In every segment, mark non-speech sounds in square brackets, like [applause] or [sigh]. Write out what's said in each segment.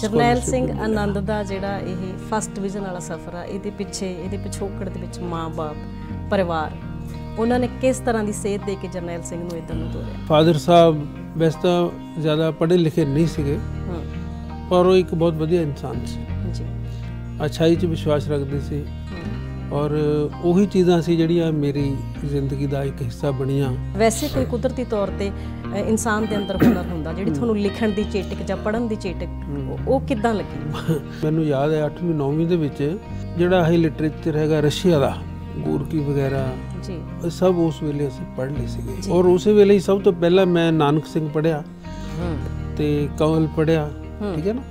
ਜਰਨੈਲ ਸਿੰਘ ਆਨੰਦ ਦਾ ਜਿਹੜਾ ਇਹ first vision ਵਾਲਾ ਸਫ਼ਰ ਆ ਇਹਦੇ ਪਿੱਛੇ ਇਹਦੇ ਪਿਛੋਕੜ ਦੇ ਵਿੱਚ ਮਾਂ-ਬਾਪ ਪਰਿਵਾਰ ਉਹਨਾਂ ਨੇ ਕਿਸ ਤਰ੍ਹਾਂ ਦੀ ਸੇਧ ਦੇ ਕੇ ਜਰਨੈਲ ਸਿੰਘ ਨੂੰ ਇਦਾਂ ਨੂੰ ਤੋਰਿਆ ਫਾਦਰ ਸਾਹਿਬ ਵੈਸੇ ਤਾਂ ਜ਼ਿਆਦਾ ਪੜ੍ਹੇ ਲਿਖੇ ਨਹੀਂ ਸੀਗੇ ਪਰ ਉਹ ਇੱਕ ਬਹੁਤ ਵਧੀਆ ਇਨਸਾਨ ਸੀ ਜੀ ਅਛਾਈ 'ਚ ਵਿਸ਼ਵਾਸ ਰੱਖਦੇ ਸੀ ਔਰ ਉਹੀ ਚੀਜ਼ਾਂ ਸੀ ਜਿਹੜੀਆਂ ਮੇਰੀ ਜ਼ਿੰਦਗੀ ਦਾ ਇੱਕ ਹਿੱਸਾ ਬਣੀਆਂ ਵੈਸੇ ਕੋਈ ਕੁਦਰਤੀ ਤੌਰ ਤੇ ਇਨਸਾਨ ਦੇ ਅੰਦਰ ਹੁਨਰ ਹੁੰਦਾ ਜਿਹੜੀ ਤੁਹਾਨੂੰ ਲਿਖਣ ਦੀ ਚੇਟਕ ਜਾਂ ਪੜਨ ਦੀ ਚੇਟਕ ਉਹ ਕਿੱਦਾਂ ਲੱਗੀ ਮੈਨੂੰ ਯਾਦ ਹੈ 8ਵੀਂ 9ਵੀਂ ਦੇ ਵਿੱਚ ਜਿਹੜਾ ਹੈ ਲਿਟਰੇਚਰ ਹੈਗਾ ਰਸ਼ੀਆ ਦਾ ਕੀ ਵਗੈਰਾ ਜੀ ਸਭ ਉਸ ਵੇਲੇ ਅਸੀਂ ਪੜ੍ਹ ਲਏ ਸੀਗੇ ਔਰ ਉਸੇ ਵੇਲੇ ਹੀ ਸਭ ਤੋਂ ਪਹਿਲਾਂ ਮੈਂ ਨਾਨਕ ਸਿੰਘ ਪੜ੍ਹਿਆ ਤੇ ਕਵਲ ਪੜ੍ਹਿਆ ਠੀਕ ਹੈ ਨਾ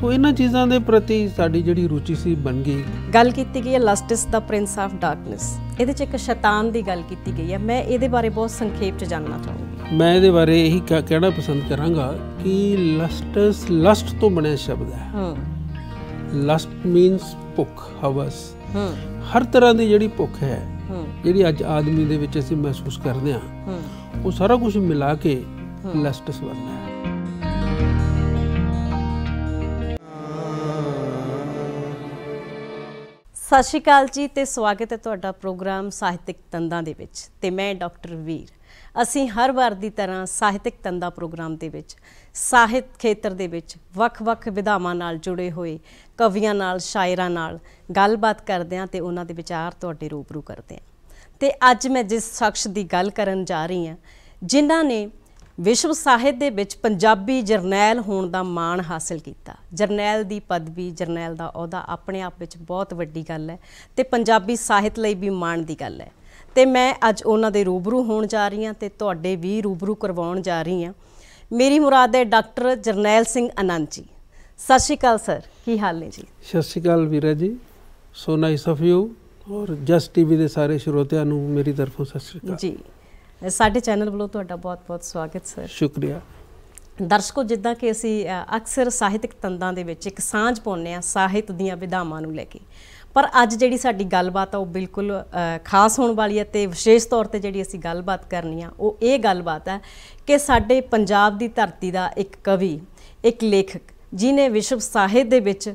ਤੋਂ ਇਹਨਾਂ ਚੀਜ਼ਾਂ ਦੇ ਪ੍ਰਤੀ ਸਾਡੀ ਜਿਹੜੀ ਰੁਚੀ ਸੀ ਬਣ ਗਈ ਗੱਲ ਕੀਤੀ ਗਈ ਹੈ ਲਸਟਿਸ ਦਾ ਪ੍ਰਿੰਸ ਆਫ ਡਾਰਕਨੈਸ ਇਹਦੇ ਚ ਇੱਕ ਸ਼ੈਤਾਨ ਦੀ ਗੱਲ ਕੀਤੀ ਗਈ ਹੈ ਮੈਂ ਇਹਦੇ ਬਾਰੇ ਬਹੁਤ ਸੰਖੇਪ ਚ ਜਾਨਣਾ ਚਾਹੁੰਦਾ ਮੈਂ ਇਹਦੇ ਬਾਰੇ ਇਹੀ ਕਹਿਣਾ ਪਸੰਦ ਕਰਾਂਗਾ ਕਿ ਲਸਟਸ ਲਸਟ ਤੋਂ ਬਣਿਆ ਸ਼ਬਦ ਹੈ ਹਮ ਲਸਟ ਮੀਨਸ ਭੁੱਖ ਹਵਸ ਹਮ ਹਰ ਤਰ੍ਹਾਂ ਦੀ ਜਿਹੜੀ ਭੁੱਖ ਹੈ ਜਿਹੜੀ ਅੱਜ ਆਦਮੀ ਦੇ ਵਿੱਚ ਅਸੀਂ ਮਹਿਸੂਸ ਕਰਦੇ ਹਾਂ ਉਹ ਸਾਰਾ ਕੁਝ ਮਿਲਾ ਕੇ ਲਸਟਸ ਬਣਦਾ ਸਤਿ ਸ਼੍ਰੀ ਅਕਾਲ ਜੀ ਤੇ ਸਵਾਗਤ ਹੈ ਤੁਹਾਡਾ ਪ੍ਰੋਗਰਾਮ ਸਾਹਿਤਿਕ ਤੰਦਾਂ ਦੇ ਵਿੱਚ ਤੇ ਮੈਂ ਡਾਕਟਰ ਵੀਰ ਅਸੀਂ ਹਰ ਵਾਰ ਦੀ ਤਰ੍ਹਾਂ ਸਾਹਿਤਿਕ ਤੰਦਾਂ ਪ੍ਰੋਗਰਾਮ ਦੇ ਵਿੱਚ ਸਾਹਿਤ ਖੇਤਰ ਦੇ ਵਿੱਚ ਵੱਖ-ਵੱਖ ਵਿਧਾਵਾਂ ਨਾਲ ਜੁੜੇ ਹੋਏ ਕਵੀਆਂ ਨਾਲ ਸ਼ਾਇਰਾਂ ਨਾਲ ਗੱਲਬਾਤ ਕਰਦੇ ਹਾਂ ਤੇ ਉਹਨਾਂ ਦੇ ਵਿਚਾਰ ਤੁਹਾਡੇ ਰੂਬਰੂ ਕਰਦੇ ਹਾਂ ਤੇ ਅੱਜ ਮੈਂ ਜਿਸ ਸ਼ਖਸ ਦੀ ਗੱਲ ਕਰਨ ਜਾ ਰਹੀ ਹਾਂ ਜਿਨ੍ਹਾਂ ਨੇ ਵਿਸ਼ਵ ਸਾਹਿਤ ਦੇ ਵਿੱਚ ਪੰਜਾਬੀ ਜਰਨੈਲ ਹੋਣ ਦਾ ਮਾਣ ਹਾਸਲ ਕੀਤਾ ਜਰਨੈਲ ਦੀ ਪਦਵੀ ਜਰਨੈਲ ਦਾ ਅਹੁਦਾ ਆਪਣੇ ਆਪ ਵਿੱਚ ਬਹੁਤ ਵੱਡੀ ਗੱਲ ਹੈ ਤੇ ਪੰਜਾਬੀ ਸਾਹਿਤ ਲਈ ਵੀ ਮਾਣ ਦੀ ਗੱਲ ਹੈ ਤੇ ਮੈਂ ਅੱਜ ਉਹਨਾਂ ਦੇ ਰੂਬਰੂ ਹੋਣ ਜਾ ਰਹੀ ਹਾਂ ਤੇ ਤੁਹਾਡੇ ਵੀ ਰੂਬਰੂ ਕਰਵਾਉਣ ਜਾ ਰਹੀ ਹਾਂ ਮੇਰੀ ਮੁਰਾਦ ਹੈ ਡਾਕਟਰ ਜਰਨੈਲ ਸਿੰਘ ਅਨੰਤ ਜੀ ਸਤਿ ਸ਼੍ਰੀ ਅਕਾਲ ਸਰ ਕੀ ਹਾਲ ਨੇ ਜੀ ਸਤਿ ਸ਼੍ਰੀ ਅਕਾਲ ਵੀਰਾ ਜੀ ਸੋ ਨਾਈਸ ਆਫ ਯੂ ਔਰ ਜਸਟ ਟੀਵੀ ਦੇ ਸਾਰੇ ਸਰੋਤਿਆਂ ਨੂੰ ਮੇਰੀ ਤਰਫੋਂ ਸਤਿ ਸ਼੍ਰੀ ਅਕਾਲ ਜੀ ਸਾਡੇ ਚੈਨਲ ਵੱਲੋਂ ਤੁਹਾਡਾ ਬਹੁਤ-ਬਹੁਤ ਸਵਾਗਤ ਸਰ ਸ਼ੁਕਰੀਆ ਦਰਸ਼ਕੋ ਜਿੱਦਾਂ ਕਿ ਅਸੀਂ ਅਕਸਰ ਸਾਹਿਤਿਕ ਤੰਦਾਂ ਦੇ ਵਿੱਚ ਇੱਕ ਸਾਂਝ ਪਾਉਂਦੇ ਆ ਸਾਹਿਤ ਦੀਆਂ ਵਿਧਾਵਾਂ ਨੂੰ ਲੈ ਕੇ ਪਰ ਅੱਜ ਜਿਹੜੀ ਸਾਡੀ ਗੱਲਬਾਤ ਆ ਉਹ ਬਿਲਕੁਲ ਖਾਸ ਹੋਣ ਵਾਲੀ ਹੈ ਤੇ ਵਿਸ਼ੇਸ਼ ਤੌਰ ਤੇ ਜਿਹੜੀ ਅਸੀਂ ਗੱਲਬਾਤ ਕਰਨੀ ਆ ਉਹ ਇਹ ਗੱਲਬਾਤ ਹੈ ਕਿ ਸਾਡੇ ਪੰਜਾਬ ਦੀ ਧਰਤੀ ਦਾ ਇੱਕ ਕਵੀ ਇੱਕ ਲੇਖਕ ਜਿਨੇ ਵਿਸ਼ਵ ਸਾਹਿਤ ਦੇ ਵਿੱਚ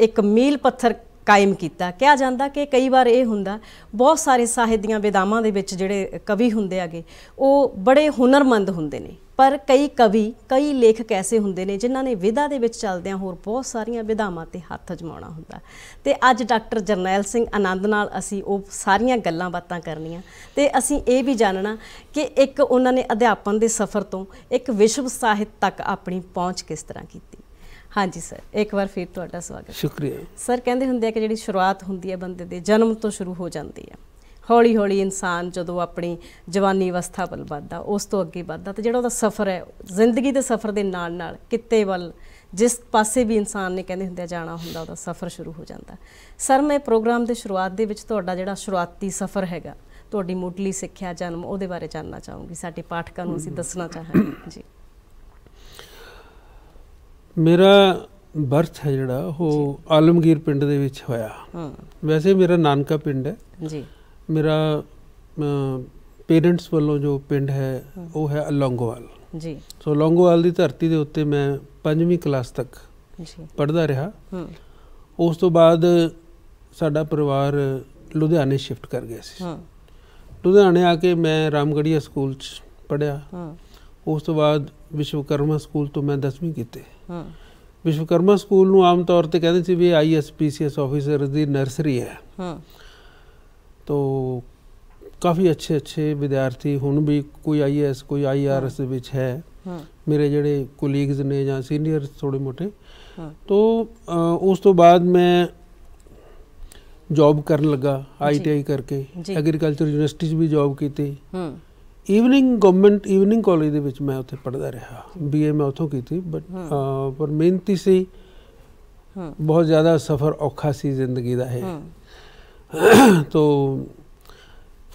ਇੱਕ ਮੀਲ ਪੱਥਰ ਕਾਇਮ ਕੀਤਾ ਕਿਹਾ ਜਾਂਦਾ ਕਿ ਕਈ ਵਾਰ ਇਹ ਹੁੰਦਾ ਬਹੁਤ ਸਾਰੇ ਸਾਹਿਤ ਦੀਆਂ ਵਿਦਾਵਾਂ ਦੇ ਵਿੱਚ ਜਿਹੜੇ ਕਵੀ ਹੁੰਦੇ ਆਗੇ ਉਹ ਬੜੇ ਹੁਨਰਮੰਦ ਹੁੰਦੇ ਨੇ ਪਰ ਕਈ ਕਵੀ ਕਈ ਲੇਖਕ ਐਸੇ ਹੁੰਦੇ ਨੇ ਜਿਨ੍ਹਾਂ ਨੇ ਵਿਦਾ ਦੇ ਵਿੱਚ ਚੱਲਦਿਆਂ ਹੋਰ ਬਹੁਤ ਸਾਰੀਆਂ ਵਿਦਾਵਾਂ ਤੇ ਹੱਥ ਜਮਾਉਣਾ ਹੁੰਦਾ ਤੇ ਅੱਜ ਡਾਕਟਰ ਜਰਨੈਲ ਸਿੰਘ ਆਨੰਦ ਨਾਲ ਅਸੀਂ ਉਹ ਸਾਰੀਆਂ ਗੱਲਾਂ ਬਾਤਾਂ ਕਰਨੀਆਂ ਤੇ ਅਸੀਂ ਇਹ ਵੀ ਜਾਣਨਾ ਕਿ ਇੱਕ ਉਹਨਾਂ ਨੇ ਅਧਿਆਪਨ ਦੇ ਸਫ਼ਰ ਤੋਂ ਇੱਕ ਵਿਸ਼ਵ ਸਾਹਿਤ ਤੱਕ ਆਪਣੀ ਪਹੁੰਚ ਕਿਸ ਤਰ੍ਹਾਂ ਕੀਤੀ ਹਾਂਜੀ ਸਰ ਇੱਕ ਵਾਰ ਫਿਰ ਤੁਹਾਡਾ ਸਵਾਗਤ ਸ਼ੁਕਰੀਆ ਸਰ ਕਹਿੰਦੇ ਹੁੰਦੇ ਆ ਕਿ ਜਿਹੜੀ ਸ਼ੁਰੂਆਤ ਹੁੰਦੀ ਹੈ ਬੰਦੇ ਦੇ ਜਨਮ ਤੋਂ ਸ਼ੁਰੂ ਹੋ ਜਾਂਦੀ ਹੈ ਹੌਲੀ ਹੌਲੀ ਇਨਸਾਨ ਜਦੋਂ ਆਪਣੀ ਜਵਾਨੀ ਅਵਸਥਾ ਵੱਲ ਵੱਧਦਾ ਉਸ ਤੋਂ ਅੱਗੇ ਵੱਧਦਾ ਤੇ ਜਿਹੜਾ ਉਹਦਾ ਸਫ਼ਰ ਹੈ ਜ਼ਿੰਦਗੀ ਦੇ ਸਫ਼ਰ ਦੇ ਨਾਲ ਨਾਲ ਕਿਤੇ ਵੱਲ ਜਿਸ ਪਾਸੇ ਵੀ ਇਨਸਾਨ ਨੇ ਕਹਿੰਦੇ ਹੁੰਦੇ ਆ ਜਾਣਾ ਹੁੰਦਾ ਉਹਦਾ ਸਫ਼ਰ ਸ਼ੁਰੂ ਹੋ ਜਾਂਦਾ ਸਰ ਮੈਂ ਪ੍ਰੋਗਰਾਮ ਦੇ ਸ਼ੁਰੂਆਤ ਦੇ ਵਿੱਚ ਤੁਹਾਡਾ ਜਿਹੜਾ ਸ਼ੁਰੂਆਤੀ ਸਫ਼ਰ ਹੈਗਾ ਤੁਹਾਡੀ ਮੁੱਢਲੀ ਸਿੱਖਿਆ ਜਨਮ ਉਹਦੇ ਬਾਰੇ ਜਾਨਣਾ ਚਾਹੂੰਗੀ ਸਾਡੇ ਪਾਠਕਾਂ ਨੂੰ ਅਸੀਂ ਦੱਸਣਾ ਚਾਹਾਂਗੇ ਜੀ ਮੇਰਾ ਬਰਥ ਹੈ ਜਿਹੜਾ ਉਹ ਆਲਮਗੀਰ ਪਿੰਡ ਦੇ ਵਿੱਚ ਹੋਇਆ ਹਾਂ ਵੈਸੇ ਮੇਰਾ ਨਾਨਕਾ ਪਿੰਡ ਹੈ ਜੀ ਮੇਰਾ ਪੇਰੈਂਟਸ ਵੱਲੋਂ ਜੋ ਪਿੰਡ ਹੈ ਉਹ ਹੈ ਲੌਂਗੋਵਾਲ ਜੀ ਸੋ ਲੌਂਗੋਵਾਲ ਦੀ ਧਰਤੀ ਦੇ ਉੱਤੇ ਮੈਂ 5ਵੀਂ ਕਲਾਸ ਤੱਕ ਜੀ ਪੜਦਾ ਰਿਹਾ ਹਾਂ ਉਸ ਤੋਂ ਬਾਅਦ ਸਾਡਾ ਪਰਿਵਾਰ ਲੁਧਿਆਣੇ ਸ਼ਿਫਟ ਕਰ ਗਿਆ ਸੀ ਹਾਂ ਲੁਧਿਆਣੇ ਆ ਕੇ ਮੈਂ ਰਾਮਗੜੀਆ ਸਕੂਲ ਚ ਪੜਿਆ ਹਾਂ ਉਸ ਤੋਂ ਬਾਅਦ ਵਿਸ਼ਵਕਰਮਾ ਸਕੂਲ ਤੋਂ ਮੈਂ 10ਵੀਂ ਕੀਤੀ ਹਾਂ ਵਿਸ਼ਵਕਰਮਾ ਸਕੂਲ ਨੂੰ ਆਮ ਤੌਰ ਤੇ ਕਹਿੰਦੇ ਸੀ ਵੀ ਆਈਐਸਪੀਸੀਐਸ ਆਫੀਸਰ ਦੀ ਨਰਸਰੀ ਹੈ ਹਾਂ ਤੋਂ ਕਾਫੀ ਅੱਛੇ ਅੱਛੇ ਵਿਦਿਆਰਥੀ ਹੁਣ ਵੀ ਕੋਈ ਆਈਐਸ ਕੋਈ ਆਈਆਰਐਸ ਵਿੱਚ ਹੈ ਹਾਂ ਮੇਰੇ ਜਿਹੜੇ ਕੋਲੀਗਸ ਨੇ ਜਾਂ ਸੀਨੀਅਰ ਥੋੜੇ ਮੋਟੇ ਤੋਂ ਉਸ ਤੋਂ ਬਾਅਦ ਮੈਂ ਜੌਬ ਕਰਨ ਲੱਗਾ ਆਈਟੀਆਈ ਕਰਕੇ ਐਗਰੀਕਲਚਰ ਯੂਨੀਵਰਸਿਟੀ 'ਚ ਵੀ ਜੌਬ ਕੀਤੀ ਹਾਂ ਈਵਨਿੰਗ ਗਵਰਨਮੈਂਟ ਈਵਨਿੰਗ ਕਾਲਜ ਦੇ ਵਿੱਚ ਮੈਂ ਉੱਥੇ ਪੜਦਾ ਰਿਹਾ ਬੀਏ ਮੈਂ ਉੱਥੋਂ ਕੀਤੀ ਬਟ ਪਰ ਮਿਹਨਤੀ ਸੀ ਬਹੁਤ ਜ਼ਿਆਦਾ ਸਫਰ ਔਖਾ ਸੀ ਜ਼ਿੰਦਗੀ ਦਾ ਹੈ [coughs] ਤੋ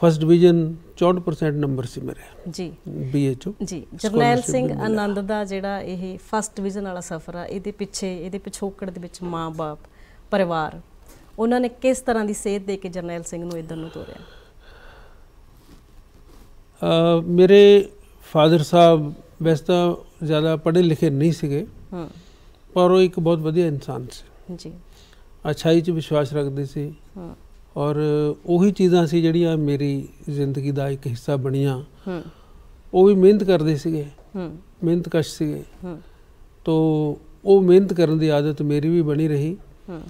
ਫਸਟ ਡਿਵੀਜ਼ਨ 64% ਨੰਬਰ ਸੀ ਮੇਰੇ ਜੀ ਬੀਏ ਚ ਜੀ ਜਰਨੈਲ ਸਿੰਘ ਆਨੰਦ ਦਾ ਜਿਹੜਾ ਇਹ ਫਸਟ ਡਿਵੀਜ਼ਨ ਵਾਲਾ ਸਫ਼ਰ ਆ ਇਹਦੇ ਪਿੱਛੇ ਇਹਦੇ ਪਿਛੋਕੜ ਦੇ ਵਿੱਚ ਮਾਂ-ਬਾਪ ਪਰਿਵਾਰ ਉਹਨਾਂ ਨੇ ਕਿਸ ਤਰ੍ਹਾਂ ਦੀ ਸੇਧ ਦੇ ਕੇ ਜਰਨੈਲ ਸਿੰਘ ਨੂੰ ਇਧਰ ਨੂੰ ਤੋਰਿਆ ਮੇਰੇ ਫਾਦਰ ਸਾਹਿਬ ਵੈਸੇ ਤਾਂ ਜ਼ਿਆਦਾ ਪੜ੍ਹੇ ਲਿਖੇ ਨਹੀਂ ਸੀਗੇ ਹਾਂ ਪਰ ਉਹ ਇੱਕ ਬਹੁਤ ਵਧੀਆ ਇਨਸਾਨ ਸੀ ਜੀ ਅਛਾਈ 'ਚ ਵਿਸ਼ਵਾਸ ਰੱਖਦੇ ਸੀ ਹਾਂ ਔਰ ਉਹੀ ਚੀਜ਼ਾਂ ਸੀ ਜਿਹੜੀਆਂ ਮੇਰੀ ਜ਼ਿੰਦਗੀ ਦਾ ਇੱਕ ਹਿੱਸਾ ਬਣੀਆਂ ਹਾਂ ਉਹ ਵੀ ਮਿਹਨਤ ਕਰਦੇ ਸੀਗੇ ਹਾਂ ਮਿਹਨਤ ਕਸ਼ ਸੀਗੇ ਹਾਂ ਤੋਂ ਉਹ ਮਿਹਨਤ ਕਰਨ ਦੀ ਆਦਤ ਮੇਰੀ ਵੀ ਬਣੀ ਰਹੀ ਹਾਂ